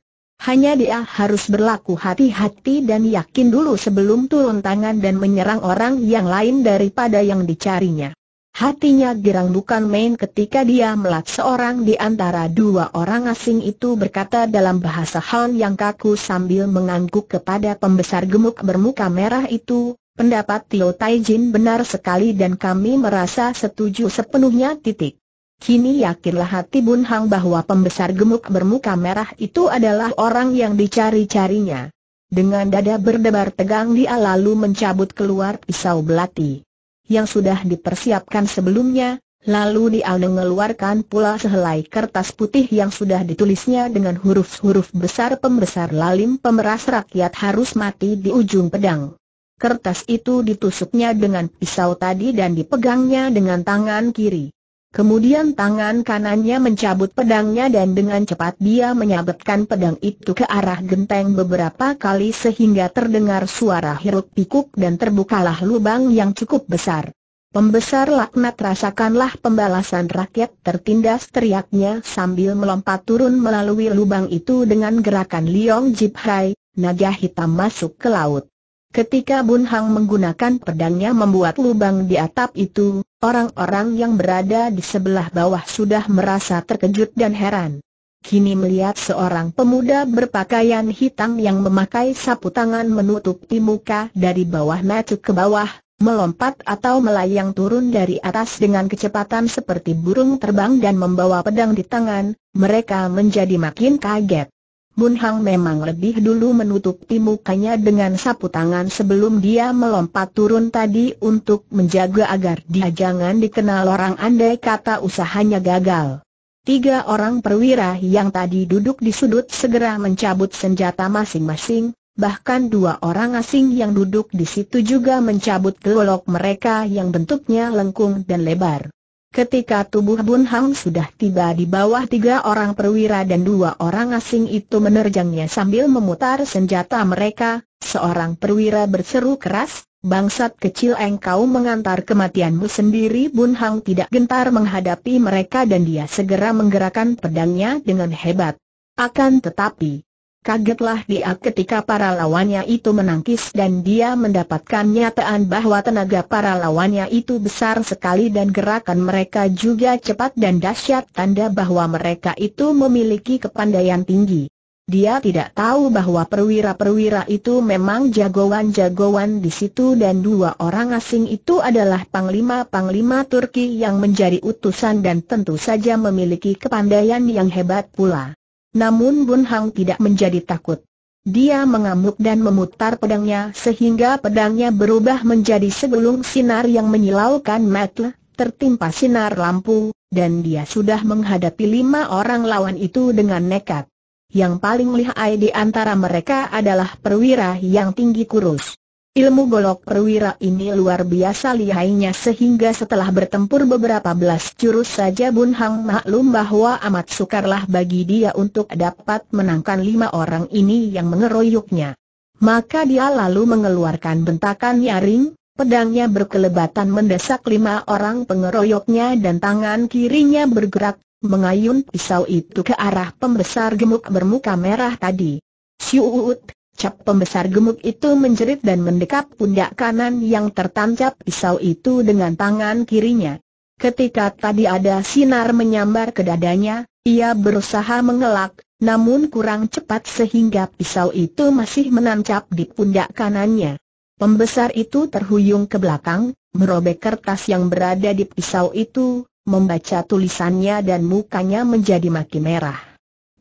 Hanya dia harus berlaku hati-hati dan yakin dulu sebelum turun tangan dan menyerang orang yang lain daripada yang dicarinya. Hatinya girang bukan main ketika dia melihat seorang di antara dua orang asing itu berkata dalam bahasa Han yang kaku sambil mengangguk kepada pembesar gemuk bermuka merah itu, pendapat Tio Taijin benar sekali dan kami merasa setuju sepenuhnya titik. Kini yakinlah hati Bun Hang bahwa pembesar gemuk bermuka merah itu adalah orang yang dicari-carinya. Dengan dada berdebar tegang dia lalu mencabut keluar pisau belati yang sudah dipersiapkan sebelumnya, lalu dia mengeluarkan pula sehelai kertas putih yang sudah ditulisnya dengan huruf-huruf besar pembesar lalim pemeras rakyat harus mati di ujung pedang. Kertas itu ditusuknya dengan pisau tadi dan dipegangnya dengan tangan kiri. Kemudian tangan kanannya mencabut pedangnya dan dengan cepat dia menyabetkan pedang itu ke arah genteng beberapa kali sehingga terdengar suara hiruk pikuk dan terbukalah lubang yang cukup besar. Pembesar laknat rasakanlah pembalasan rakyat tertindas teriaknya sambil melompat turun melalui lubang itu dengan gerakan Liong Jip Hai, naga hitam masuk ke laut. Ketika Bun Hang menggunakan pedangnya membuat lubang di atap itu, orang-orang yang berada di sebelah bawah sudah merasa terkejut dan heran. Kini melihat seorang pemuda berpakaian hitam yang memakai sapu tangan menutupi muka dari bawah mata ke bawah, melompat atau melayang turun dari atas dengan kecepatan seperti burung terbang dan membawa pedang di tangan, mereka menjadi makin kaget. Mun Hang memang lebih dulu menutupi mukanya dengan sapu tangan sebelum dia melompat turun tadi untuk menjaga agar dia jangan dikenal orang andai kata usahanya gagal. Tiga orang perwira yang tadi duduk di sudut segera mencabut senjata masing-masing, bahkan dua orang asing yang duduk di situ juga mencabut golok mereka yang bentuknya lengkung dan lebar. Ketika tubuh Bun Hang sudah tiba di bawah tiga orang perwira dan dua orang asing itu menerjangnya sambil memutar senjata mereka, seorang perwira berseru keras, bangsat kecil engkau mengantar kematianmu sendiri Bun Hang tidak gentar menghadapi mereka dan dia segera menggerakkan pedangnya dengan hebat. Akan tetapi, Kagetlah dia ketika para lawannya itu menangkis dan dia mendapatkan nyataan bahwa tenaga para lawannya itu besar sekali dan gerakan mereka juga cepat dan dahsyat tanda bahwa mereka itu memiliki kepandaian tinggi. Dia tidak tahu bahwa perwira-perwira itu memang jagoan-jagoan di situ dan dua orang asing itu adalah panglima-panglima Turki yang menjadi utusan dan tentu saja memiliki kepandaian yang hebat pula. Namun Bun Hang tidak menjadi takut. Dia mengamuk dan memutar pedangnya sehingga pedangnya berubah menjadi segelung sinar yang menyilaukan mata, tertimpa sinar lampu, dan dia sudah menghadapi lima orang lawan itu dengan nekat. Yang paling lihai di antara mereka adalah perwira yang tinggi kurus. Ilmu golok perwira ini luar biasa lihainya sehingga setelah bertempur beberapa belas jurus saja Bun Hang maklum bahwa amat sukarlah bagi dia untuk dapat menangkan lima orang ini yang mengeroyoknya. Maka dia lalu mengeluarkan bentakan nyaring, pedangnya berkelebatan mendesak lima orang pengeroyoknya dan tangan kirinya bergerak, mengayun pisau itu ke arah pembesar gemuk bermuka merah tadi. Siuut, Cap pembesar gemuk itu menjerit dan mendekap pundak kanan yang tertancap pisau itu dengan tangan kirinya. Ketika tadi ada sinar menyambar ke dadanya, ia berusaha mengelak, namun kurang cepat sehingga pisau itu masih menancap di pundak kanannya. Pembesar itu terhuyung ke belakang, merobek kertas yang berada di pisau itu, membaca tulisannya dan mukanya menjadi makin merah.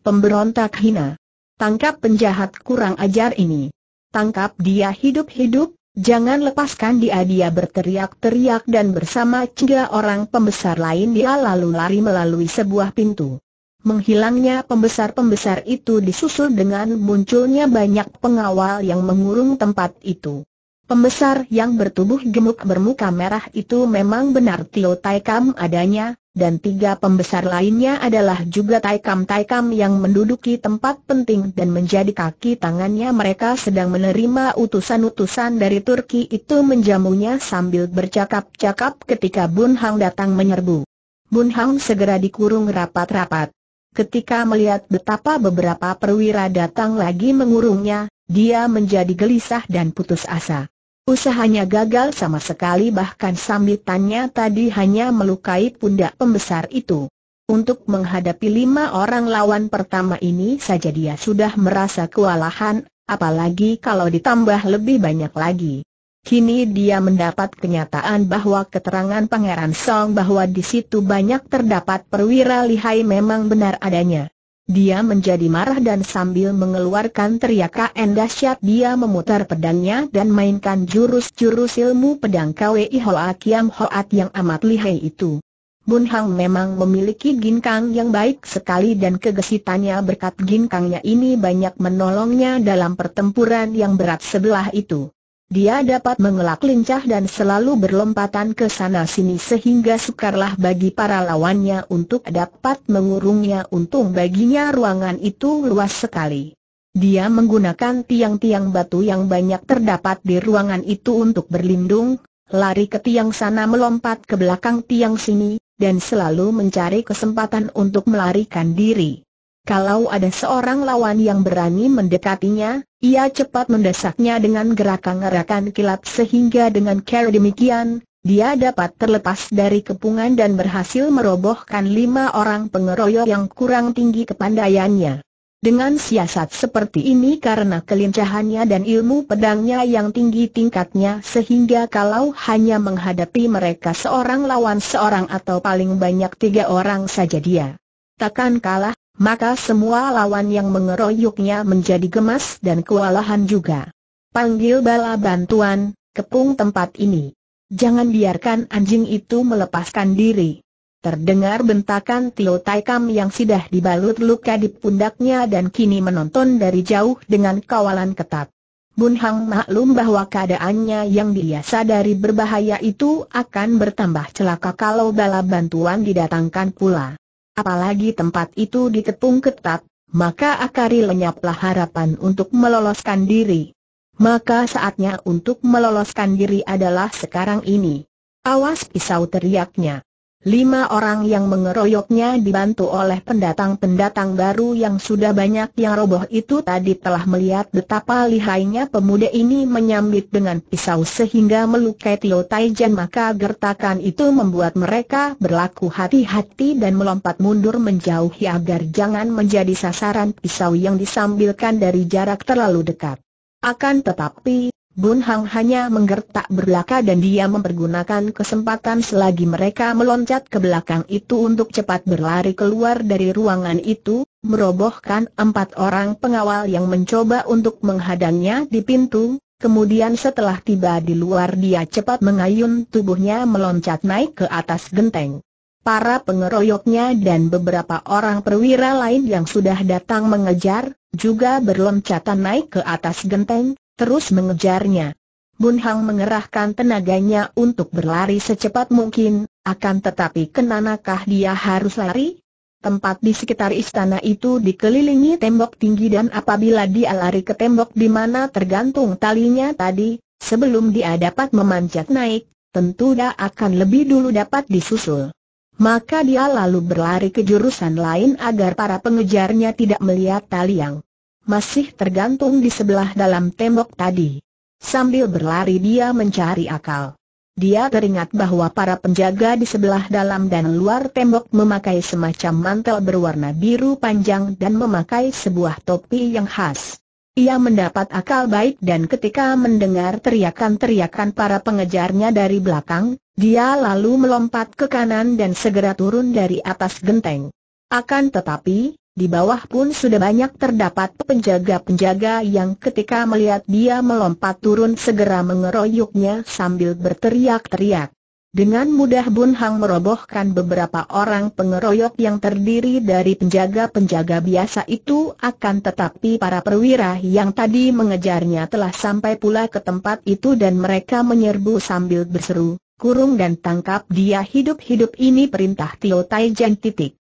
Pemberontak hina. Tangkap penjahat kurang ajar ini. Tangkap dia hidup-hidup, jangan lepaskan dia dia berteriak-teriak dan bersama tiga orang pembesar lain dia lalu lari melalui sebuah pintu. Menghilangnya pembesar-pembesar itu disusul dengan munculnya banyak pengawal yang mengurung tempat itu. Pembesar yang bertubuh gemuk bermuka merah itu memang benar Tio Tai adanya, dan tiga pembesar lainnya adalah juga taikam-taikam yang menduduki tempat penting dan menjadi kaki tangannya mereka sedang menerima utusan-utusan dari Turki itu menjamunya sambil bercakap-cakap ketika Bun Hang datang menyerbu. Bun Hang segera dikurung rapat-rapat. Ketika melihat betapa beberapa perwira datang lagi mengurungnya, dia menjadi gelisah dan putus asa. Usahanya gagal sama sekali bahkan sambitannya tadi hanya melukai pundak pembesar itu. Untuk menghadapi lima orang lawan pertama ini saja dia sudah merasa kewalahan, apalagi kalau ditambah lebih banyak lagi. Kini dia mendapat kenyataan bahwa keterangan Pangeran Song bahwa di situ banyak terdapat perwira lihai memang benar adanya. Dia menjadi marah dan sambil mengeluarkan teriakan dahsyat dia memutar pedangnya dan mainkan jurus-jurus ilmu pedang Kwei Hoa Kiam Hoat yang amat lihai itu. Bun Hang memang memiliki ginkang yang baik sekali dan kegesitannya berkat ginkangnya ini banyak menolongnya dalam pertempuran yang berat sebelah itu. Dia dapat mengelak lincah dan selalu berlompatan ke sana sini sehingga sukarlah bagi para lawannya untuk dapat mengurungnya untung baginya ruangan itu luas sekali. Dia menggunakan tiang-tiang batu yang banyak terdapat di ruangan itu untuk berlindung, lari ke tiang sana melompat ke belakang tiang sini, dan selalu mencari kesempatan untuk melarikan diri. Kalau ada seorang lawan yang berani mendekatinya, ia cepat mendesaknya dengan gerakan-gerakan kilat sehingga dengan cara demikian, dia dapat terlepas dari kepungan dan berhasil merobohkan lima orang pengeroyok yang kurang tinggi kepandaiannya. Dengan siasat seperti ini karena kelincahannya dan ilmu pedangnya yang tinggi tingkatnya sehingga kalau hanya menghadapi mereka seorang lawan seorang atau paling banyak tiga orang saja dia takkan kalah maka semua lawan yang mengeroyoknya menjadi gemas dan kewalahan juga. Panggil bala bantuan, kepung tempat ini. Jangan biarkan anjing itu melepaskan diri. Terdengar bentakan Tio Taikam yang sudah dibalut luka di pundaknya dan kini menonton dari jauh dengan kawalan ketat. Bun Hang maklum bahwa keadaannya yang dia dari berbahaya itu akan bertambah celaka kalau bala bantuan didatangkan pula apalagi tempat itu dikepung ketat, maka akari lenyaplah harapan untuk meloloskan diri. Maka saatnya untuk meloloskan diri adalah sekarang ini. Awas pisau teriaknya. Lima orang yang mengeroyoknya dibantu oleh pendatang-pendatang baru yang sudah banyak yang roboh itu tadi telah melihat betapa lihainya pemuda ini menyambit dengan pisau sehingga melukai Tio Taijan maka gertakan itu membuat mereka berlaku hati-hati dan melompat mundur menjauhi agar jangan menjadi sasaran pisau yang disambilkan dari jarak terlalu dekat. Akan tetapi, Bun Hang hanya menggertak berlaka dan dia mempergunakan kesempatan selagi mereka meloncat ke belakang itu untuk cepat berlari keluar dari ruangan itu, merobohkan empat orang pengawal yang mencoba untuk menghadangnya di pintu, kemudian setelah tiba di luar dia cepat mengayun tubuhnya meloncat naik ke atas genteng. Para pengeroyoknya dan beberapa orang perwira lain yang sudah datang mengejar, juga berloncatan naik ke atas genteng, terus mengejarnya. Bun Hang mengerahkan tenaganya untuk berlari secepat mungkin, akan tetapi kenanakah dia harus lari? Tempat di sekitar istana itu dikelilingi tembok tinggi dan apabila dia lari ke tembok di mana tergantung talinya tadi, sebelum dia dapat memanjat naik, tentu dia akan lebih dulu dapat disusul. Maka dia lalu berlari ke jurusan lain agar para pengejarnya tidak melihat tali yang masih tergantung di sebelah dalam tembok tadi. Sambil berlari dia mencari akal. Dia teringat bahwa para penjaga di sebelah dalam dan luar tembok memakai semacam mantel berwarna biru panjang dan memakai sebuah topi yang khas. Ia mendapat akal baik dan ketika mendengar teriakan-teriakan para pengejarnya dari belakang, dia lalu melompat ke kanan dan segera turun dari atas genteng. Akan tetapi, di bawah pun sudah banyak terdapat penjaga-penjaga yang ketika melihat dia melompat turun segera mengeroyoknya sambil berteriak-teriak. Dengan mudah Bun Hang merobohkan beberapa orang pengeroyok yang terdiri dari penjaga-penjaga biasa itu akan tetapi para perwira yang tadi mengejarnya telah sampai pula ke tempat itu dan mereka menyerbu sambil berseru, kurung dan tangkap dia hidup-hidup ini perintah Tio Tai Jan titik.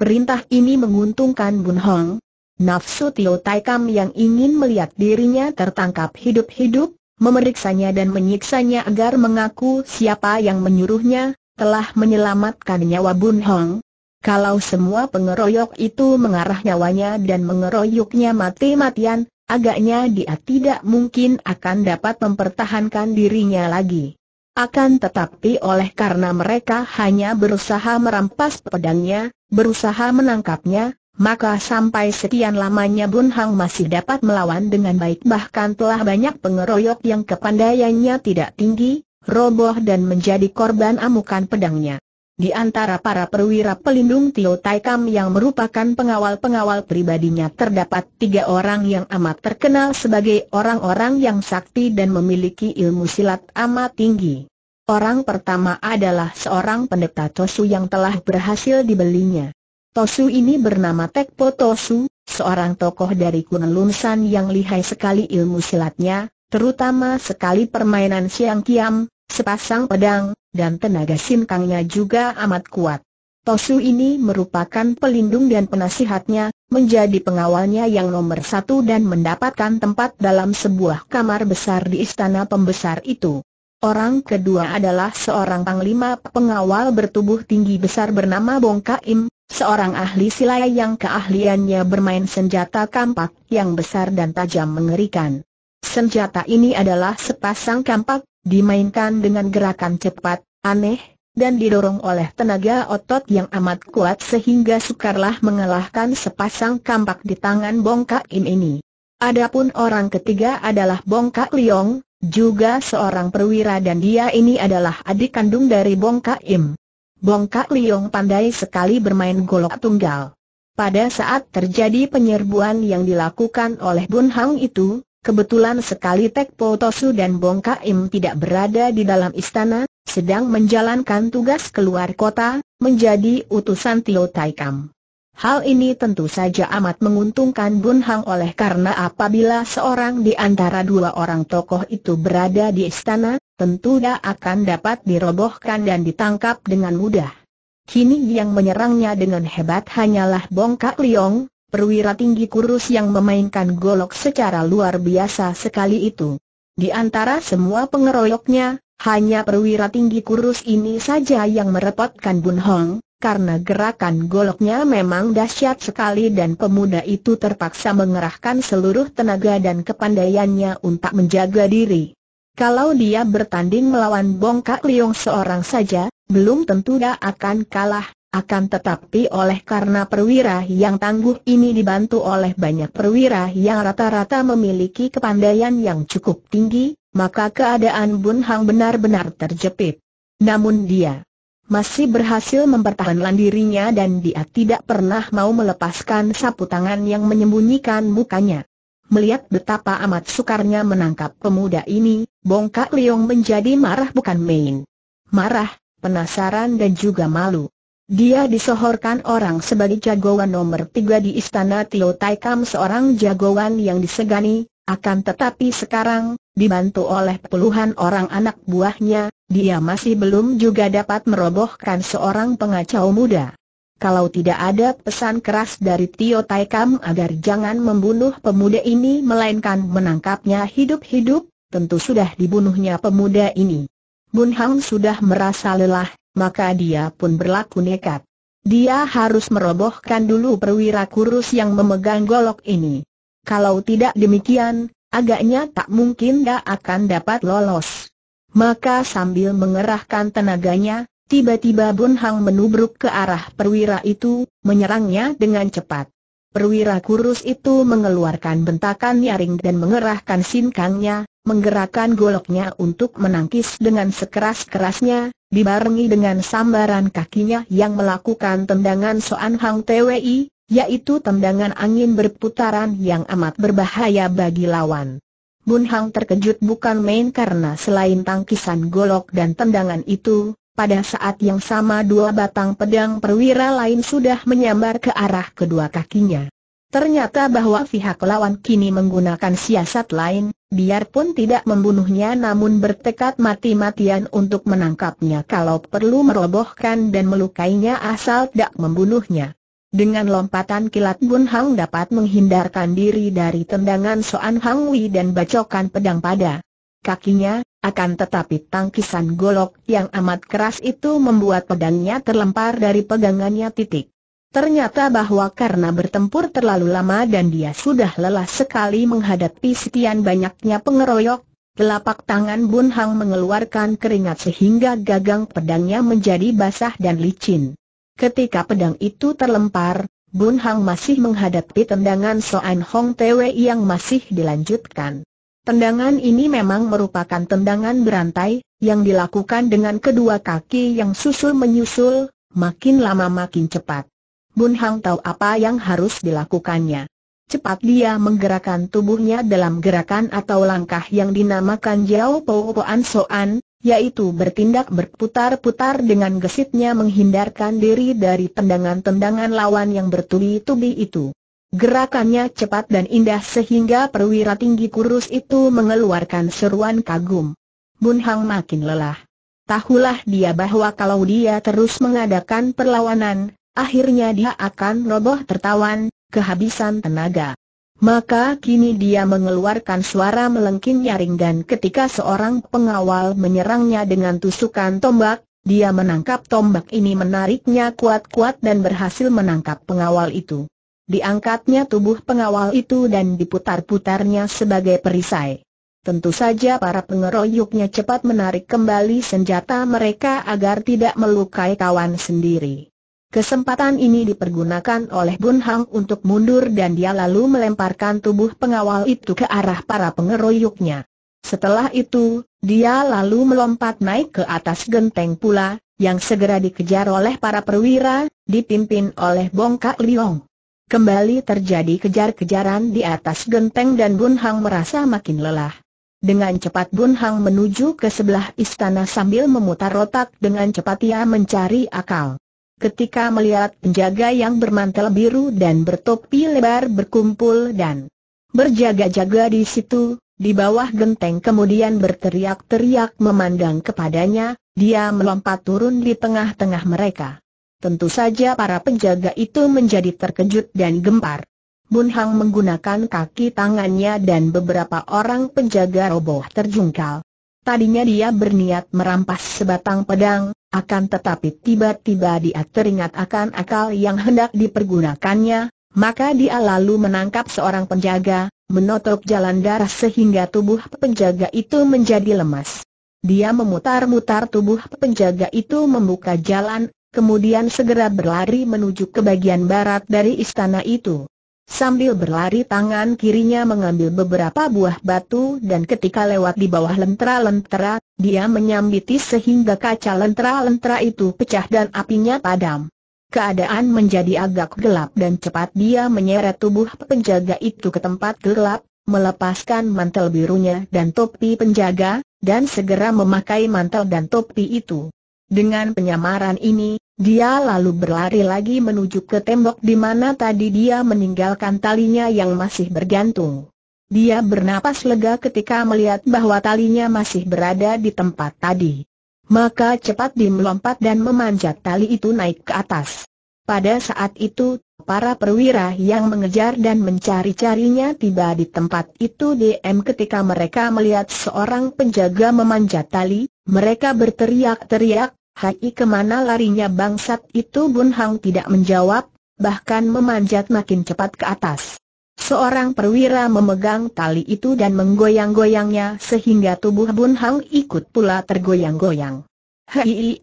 Perintah ini menguntungkan Bun Hong. Nafsu Tio Tai Kam yang ingin melihat dirinya tertangkap hidup-hidup, memeriksanya dan menyiksanya agar mengaku siapa yang menyuruhnya, telah menyelamatkan nyawa Bun Hong. Kalau semua pengeroyok itu mengarah nyawanya dan mengeroyoknya mati-matian, agaknya dia tidak mungkin akan dapat mempertahankan dirinya lagi. Akan tetapi oleh karena mereka hanya berusaha merampas pedangnya, berusaha menangkapnya, maka sampai sekian lamanya Bun Hang masih dapat melawan dengan baik bahkan telah banyak pengeroyok yang kepandaiannya tidak tinggi, roboh dan menjadi korban amukan pedangnya. Di antara para perwira pelindung Tio Tai Kam yang merupakan pengawal-pengawal pribadinya terdapat tiga orang yang amat terkenal sebagai orang-orang yang sakti dan memiliki ilmu silat amat tinggi. Orang pertama adalah seorang pendeta Tosu yang telah berhasil dibelinya. Tosu ini bernama Tekpo Tosu, seorang tokoh dari Kunlunsan yang lihai sekali ilmu silatnya, terutama sekali permainan siang kiam, sepasang pedang, dan tenaga sinkangnya juga amat kuat. Tosu ini merupakan pelindung dan penasihatnya, menjadi pengawalnya yang nomor satu dan mendapatkan tempat dalam sebuah kamar besar di istana pembesar itu. Orang kedua adalah seorang panglima pengawal bertubuh tinggi besar bernama Bong Kaim, seorang ahli silai yang keahliannya bermain senjata kampak yang besar dan tajam mengerikan. Senjata ini adalah sepasang kampak, dimainkan dengan gerakan cepat, aneh, dan didorong oleh tenaga otot yang amat kuat sehingga sukarlah mengalahkan sepasang kampak di tangan Bong Kaim ini. Adapun orang ketiga adalah Bong Kak Liong, juga seorang perwira dan dia ini adalah adik kandung dari Bong Ka Im. Bong Liong pandai sekali bermain golok tunggal. Pada saat terjadi penyerbuan yang dilakukan oleh Bun Hang itu, kebetulan sekali Tek Po Tosu dan Bong Im tidak berada di dalam istana, sedang menjalankan tugas keluar kota, menjadi utusan Tio Taikam. Hal ini tentu saja amat menguntungkan Bun Hang oleh karena apabila seorang di antara dua orang tokoh itu berada di istana, tentu dia akan dapat dirobohkan dan ditangkap dengan mudah. Kini yang menyerangnya dengan hebat hanyalah Bongkak Liong, perwira tinggi kurus yang memainkan golok secara luar biasa sekali itu. Di antara semua pengeroyoknya, hanya perwira tinggi kurus ini saja yang merepotkan Bun Hong, karena gerakan goloknya memang dahsyat sekali dan pemuda itu terpaksa mengerahkan seluruh tenaga dan kepandaiannya untuk menjaga diri. Kalau dia bertanding melawan Bongkak Liong seorang saja, belum tentu dia akan kalah, akan tetapi oleh karena perwira yang tangguh ini dibantu oleh banyak perwira yang rata-rata memiliki kepandaian yang cukup tinggi, maka keadaan Bun Hang benar-benar terjepit. Namun dia masih berhasil mempertahankan dirinya dan dia tidak pernah mau melepaskan sapu tangan yang menyembunyikan mukanya. Melihat betapa amat sukarnya menangkap pemuda ini, Bongkak Liong menjadi marah bukan main. Marah, penasaran dan juga malu. Dia disohorkan orang sebagai jagoan nomor tiga di istana Tio Taikam seorang jagoan yang disegani, akan tetapi sekarang, dibantu oleh puluhan orang anak buahnya, dia masih belum juga dapat merobohkan seorang pengacau muda. Kalau tidak ada pesan keras dari Tio Taikam agar jangan membunuh pemuda ini melainkan menangkapnya hidup-hidup, tentu sudah dibunuhnya pemuda ini. Bun Hang sudah merasa lelah, maka dia pun berlaku nekat. Dia harus merobohkan dulu perwira kurus yang memegang golok ini. Kalau tidak demikian, agaknya tak mungkin dia akan dapat lolos. Maka sambil mengerahkan tenaganya, tiba-tiba Bun Hang menubruk ke arah perwira itu, menyerangnya dengan cepat. Perwira kurus itu mengeluarkan bentakan nyaring dan mengerahkan sinkangnya, menggerakkan goloknya untuk menangkis dengan sekeras-kerasnya, dibarengi dengan sambaran kakinya yang melakukan tendangan Soan Hang TWI, yaitu tendangan angin berputaran yang amat berbahaya bagi lawan. Bun Hang terkejut bukan main karena selain tangkisan golok dan tendangan itu, pada saat yang sama dua batang pedang perwira lain sudah menyambar ke arah kedua kakinya. Ternyata bahwa pihak lawan kini menggunakan siasat lain, biarpun tidak membunuhnya namun bertekad mati-matian untuk menangkapnya kalau perlu merobohkan dan melukainya asal tak membunuhnya. Dengan lompatan kilat Bun Hang dapat menghindarkan diri dari tendangan Soan Hang Wei dan bacokan pedang pada kakinya, akan tetapi tangkisan golok yang amat keras itu membuat pedangnya terlempar dari pegangannya titik. Ternyata bahwa karena bertempur terlalu lama dan dia sudah lelah sekali menghadapi sekian banyaknya pengeroyok, telapak tangan Bun Hang mengeluarkan keringat sehingga gagang pedangnya menjadi basah dan licin. Ketika pedang itu terlempar, Bun Hang masih menghadapi tendangan Soan Hong Tewe yang masih dilanjutkan. Tendangan ini memang merupakan tendangan berantai, yang dilakukan dengan kedua kaki yang susul menyusul, makin lama makin cepat. Bun Hang tahu apa yang harus dilakukannya. Cepat dia menggerakkan tubuhnya dalam gerakan atau langkah yang dinamakan Jiao Po Poan Soan, yaitu bertindak berputar-putar dengan gesitnya menghindarkan diri dari tendangan-tendangan lawan yang bertubi-tubi itu. Gerakannya cepat dan indah sehingga perwira tinggi kurus itu mengeluarkan seruan kagum. Bun Hang makin lelah. Tahulah dia bahwa kalau dia terus mengadakan perlawanan, akhirnya dia akan roboh tertawan, kehabisan tenaga. Maka kini dia mengeluarkan suara melengking nyaring dan ketika seorang pengawal menyerangnya dengan tusukan tombak, dia menangkap tombak ini menariknya kuat-kuat dan berhasil menangkap pengawal itu. Diangkatnya tubuh pengawal itu dan diputar-putarnya sebagai perisai. Tentu saja para pengeroyoknya cepat menarik kembali senjata mereka agar tidak melukai kawan sendiri. Kesempatan ini dipergunakan oleh Bun Hang untuk mundur dan dia lalu melemparkan tubuh pengawal itu ke arah para pengeroyoknya. Setelah itu, dia lalu melompat naik ke atas genteng pula, yang segera dikejar oleh para perwira, dipimpin oleh Bongkak Liong. Kembali terjadi kejar-kejaran di atas genteng dan Bun Hang merasa makin lelah. Dengan cepat Bun Hang menuju ke sebelah istana sambil memutar otak dengan cepat ia mencari akal ketika melihat penjaga yang bermantel biru dan bertopi lebar berkumpul dan berjaga-jaga di situ, di bawah genteng kemudian berteriak-teriak memandang kepadanya, dia melompat turun di tengah-tengah mereka. Tentu saja para penjaga itu menjadi terkejut dan gempar. Bun Hang menggunakan kaki tangannya dan beberapa orang penjaga roboh terjungkal. Tadinya dia berniat merampas sebatang pedang, akan tetapi tiba-tiba dia teringat akan akal yang hendak dipergunakannya, maka dia lalu menangkap seorang penjaga, menotok jalan darah sehingga tubuh penjaga itu menjadi lemas. Dia memutar-mutar tubuh penjaga itu membuka jalan, kemudian segera berlari menuju ke bagian barat dari istana itu. Sambil berlari tangan kirinya mengambil beberapa buah batu dan ketika lewat di bawah lentera-lentera, dia menyambiti sehingga kaca lentera-lentera itu pecah dan apinya padam. Keadaan menjadi agak gelap dan cepat dia menyeret tubuh penjaga itu ke tempat gelap, melepaskan mantel birunya dan topi penjaga, dan segera memakai mantel dan topi itu. Dengan penyamaran ini, dia lalu berlari lagi menuju ke tembok di mana tadi dia meninggalkan talinya yang masih bergantung. Dia bernapas lega ketika melihat bahwa talinya masih berada di tempat tadi. Maka cepat dia melompat dan memanjat tali itu naik ke atas. Pada saat itu, para perwira yang mengejar dan mencari-carinya tiba di tempat itu DM ketika mereka melihat seorang penjaga memanjat tali, mereka berteriak-teriak, Hai kemana larinya bangsat itu Bun Hang tidak menjawab, bahkan memanjat makin cepat ke atas. Seorang perwira memegang tali itu dan menggoyang-goyangnya sehingga tubuh Bun Hang ikut pula tergoyang-goyang. Hei,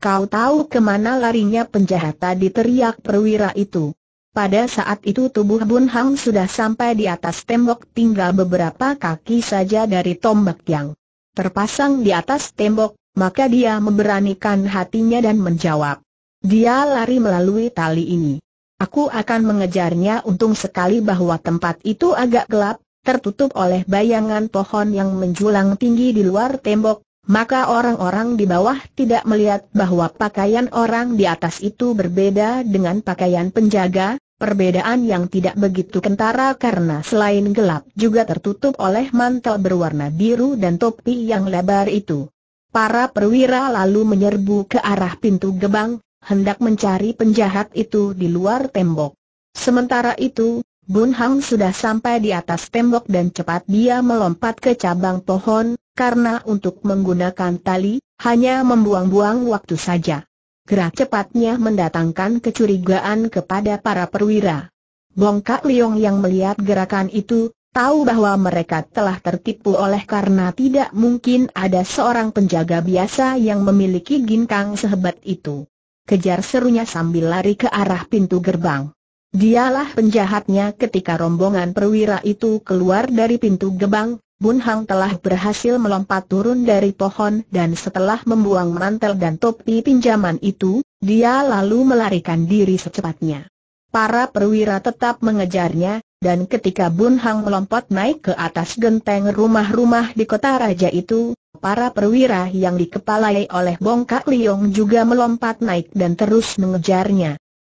kau tahu kemana larinya penjahat tadi teriak perwira itu. Pada saat itu tubuh Bun Hang sudah sampai di atas tembok tinggal beberapa kaki saja dari tombak yang terpasang di atas tembok, maka dia memberanikan hatinya dan menjawab. Dia lari melalui tali ini. Aku akan mengejarnya untung sekali bahwa tempat itu agak gelap, tertutup oleh bayangan pohon yang menjulang tinggi di luar tembok, maka orang-orang di bawah tidak melihat bahwa pakaian orang di atas itu berbeda dengan pakaian penjaga, perbedaan yang tidak begitu kentara karena selain gelap juga tertutup oleh mantel berwarna biru dan topi yang lebar itu. Para perwira lalu menyerbu ke arah pintu gebang, hendak mencari penjahat itu di luar tembok. Sementara itu, Bun Hang sudah sampai di atas tembok dan cepat dia melompat ke cabang pohon, karena untuk menggunakan tali, hanya membuang-buang waktu saja. Gerak cepatnya mendatangkan kecurigaan kepada para perwira. Bongkak Liong yang melihat gerakan itu, tahu bahwa mereka telah tertipu oleh karena tidak mungkin ada seorang penjaga biasa yang memiliki ginkang sehebat itu. Kejar serunya sambil lari ke arah pintu gerbang. Dialah penjahatnya ketika rombongan perwira itu keluar dari pintu gerbang, Bun Hang telah berhasil melompat turun dari pohon dan setelah membuang mantel dan topi pinjaman itu, dia lalu melarikan diri secepatnya. Para perwira tetap mengejarnya, dan ketika Bun Hang melompat naik ke atas genteng rumah-rumah di kota raja itu, para perwira yang dikepalai oleh Bongkak Liong juga melompat naik dan terus mengejarnya.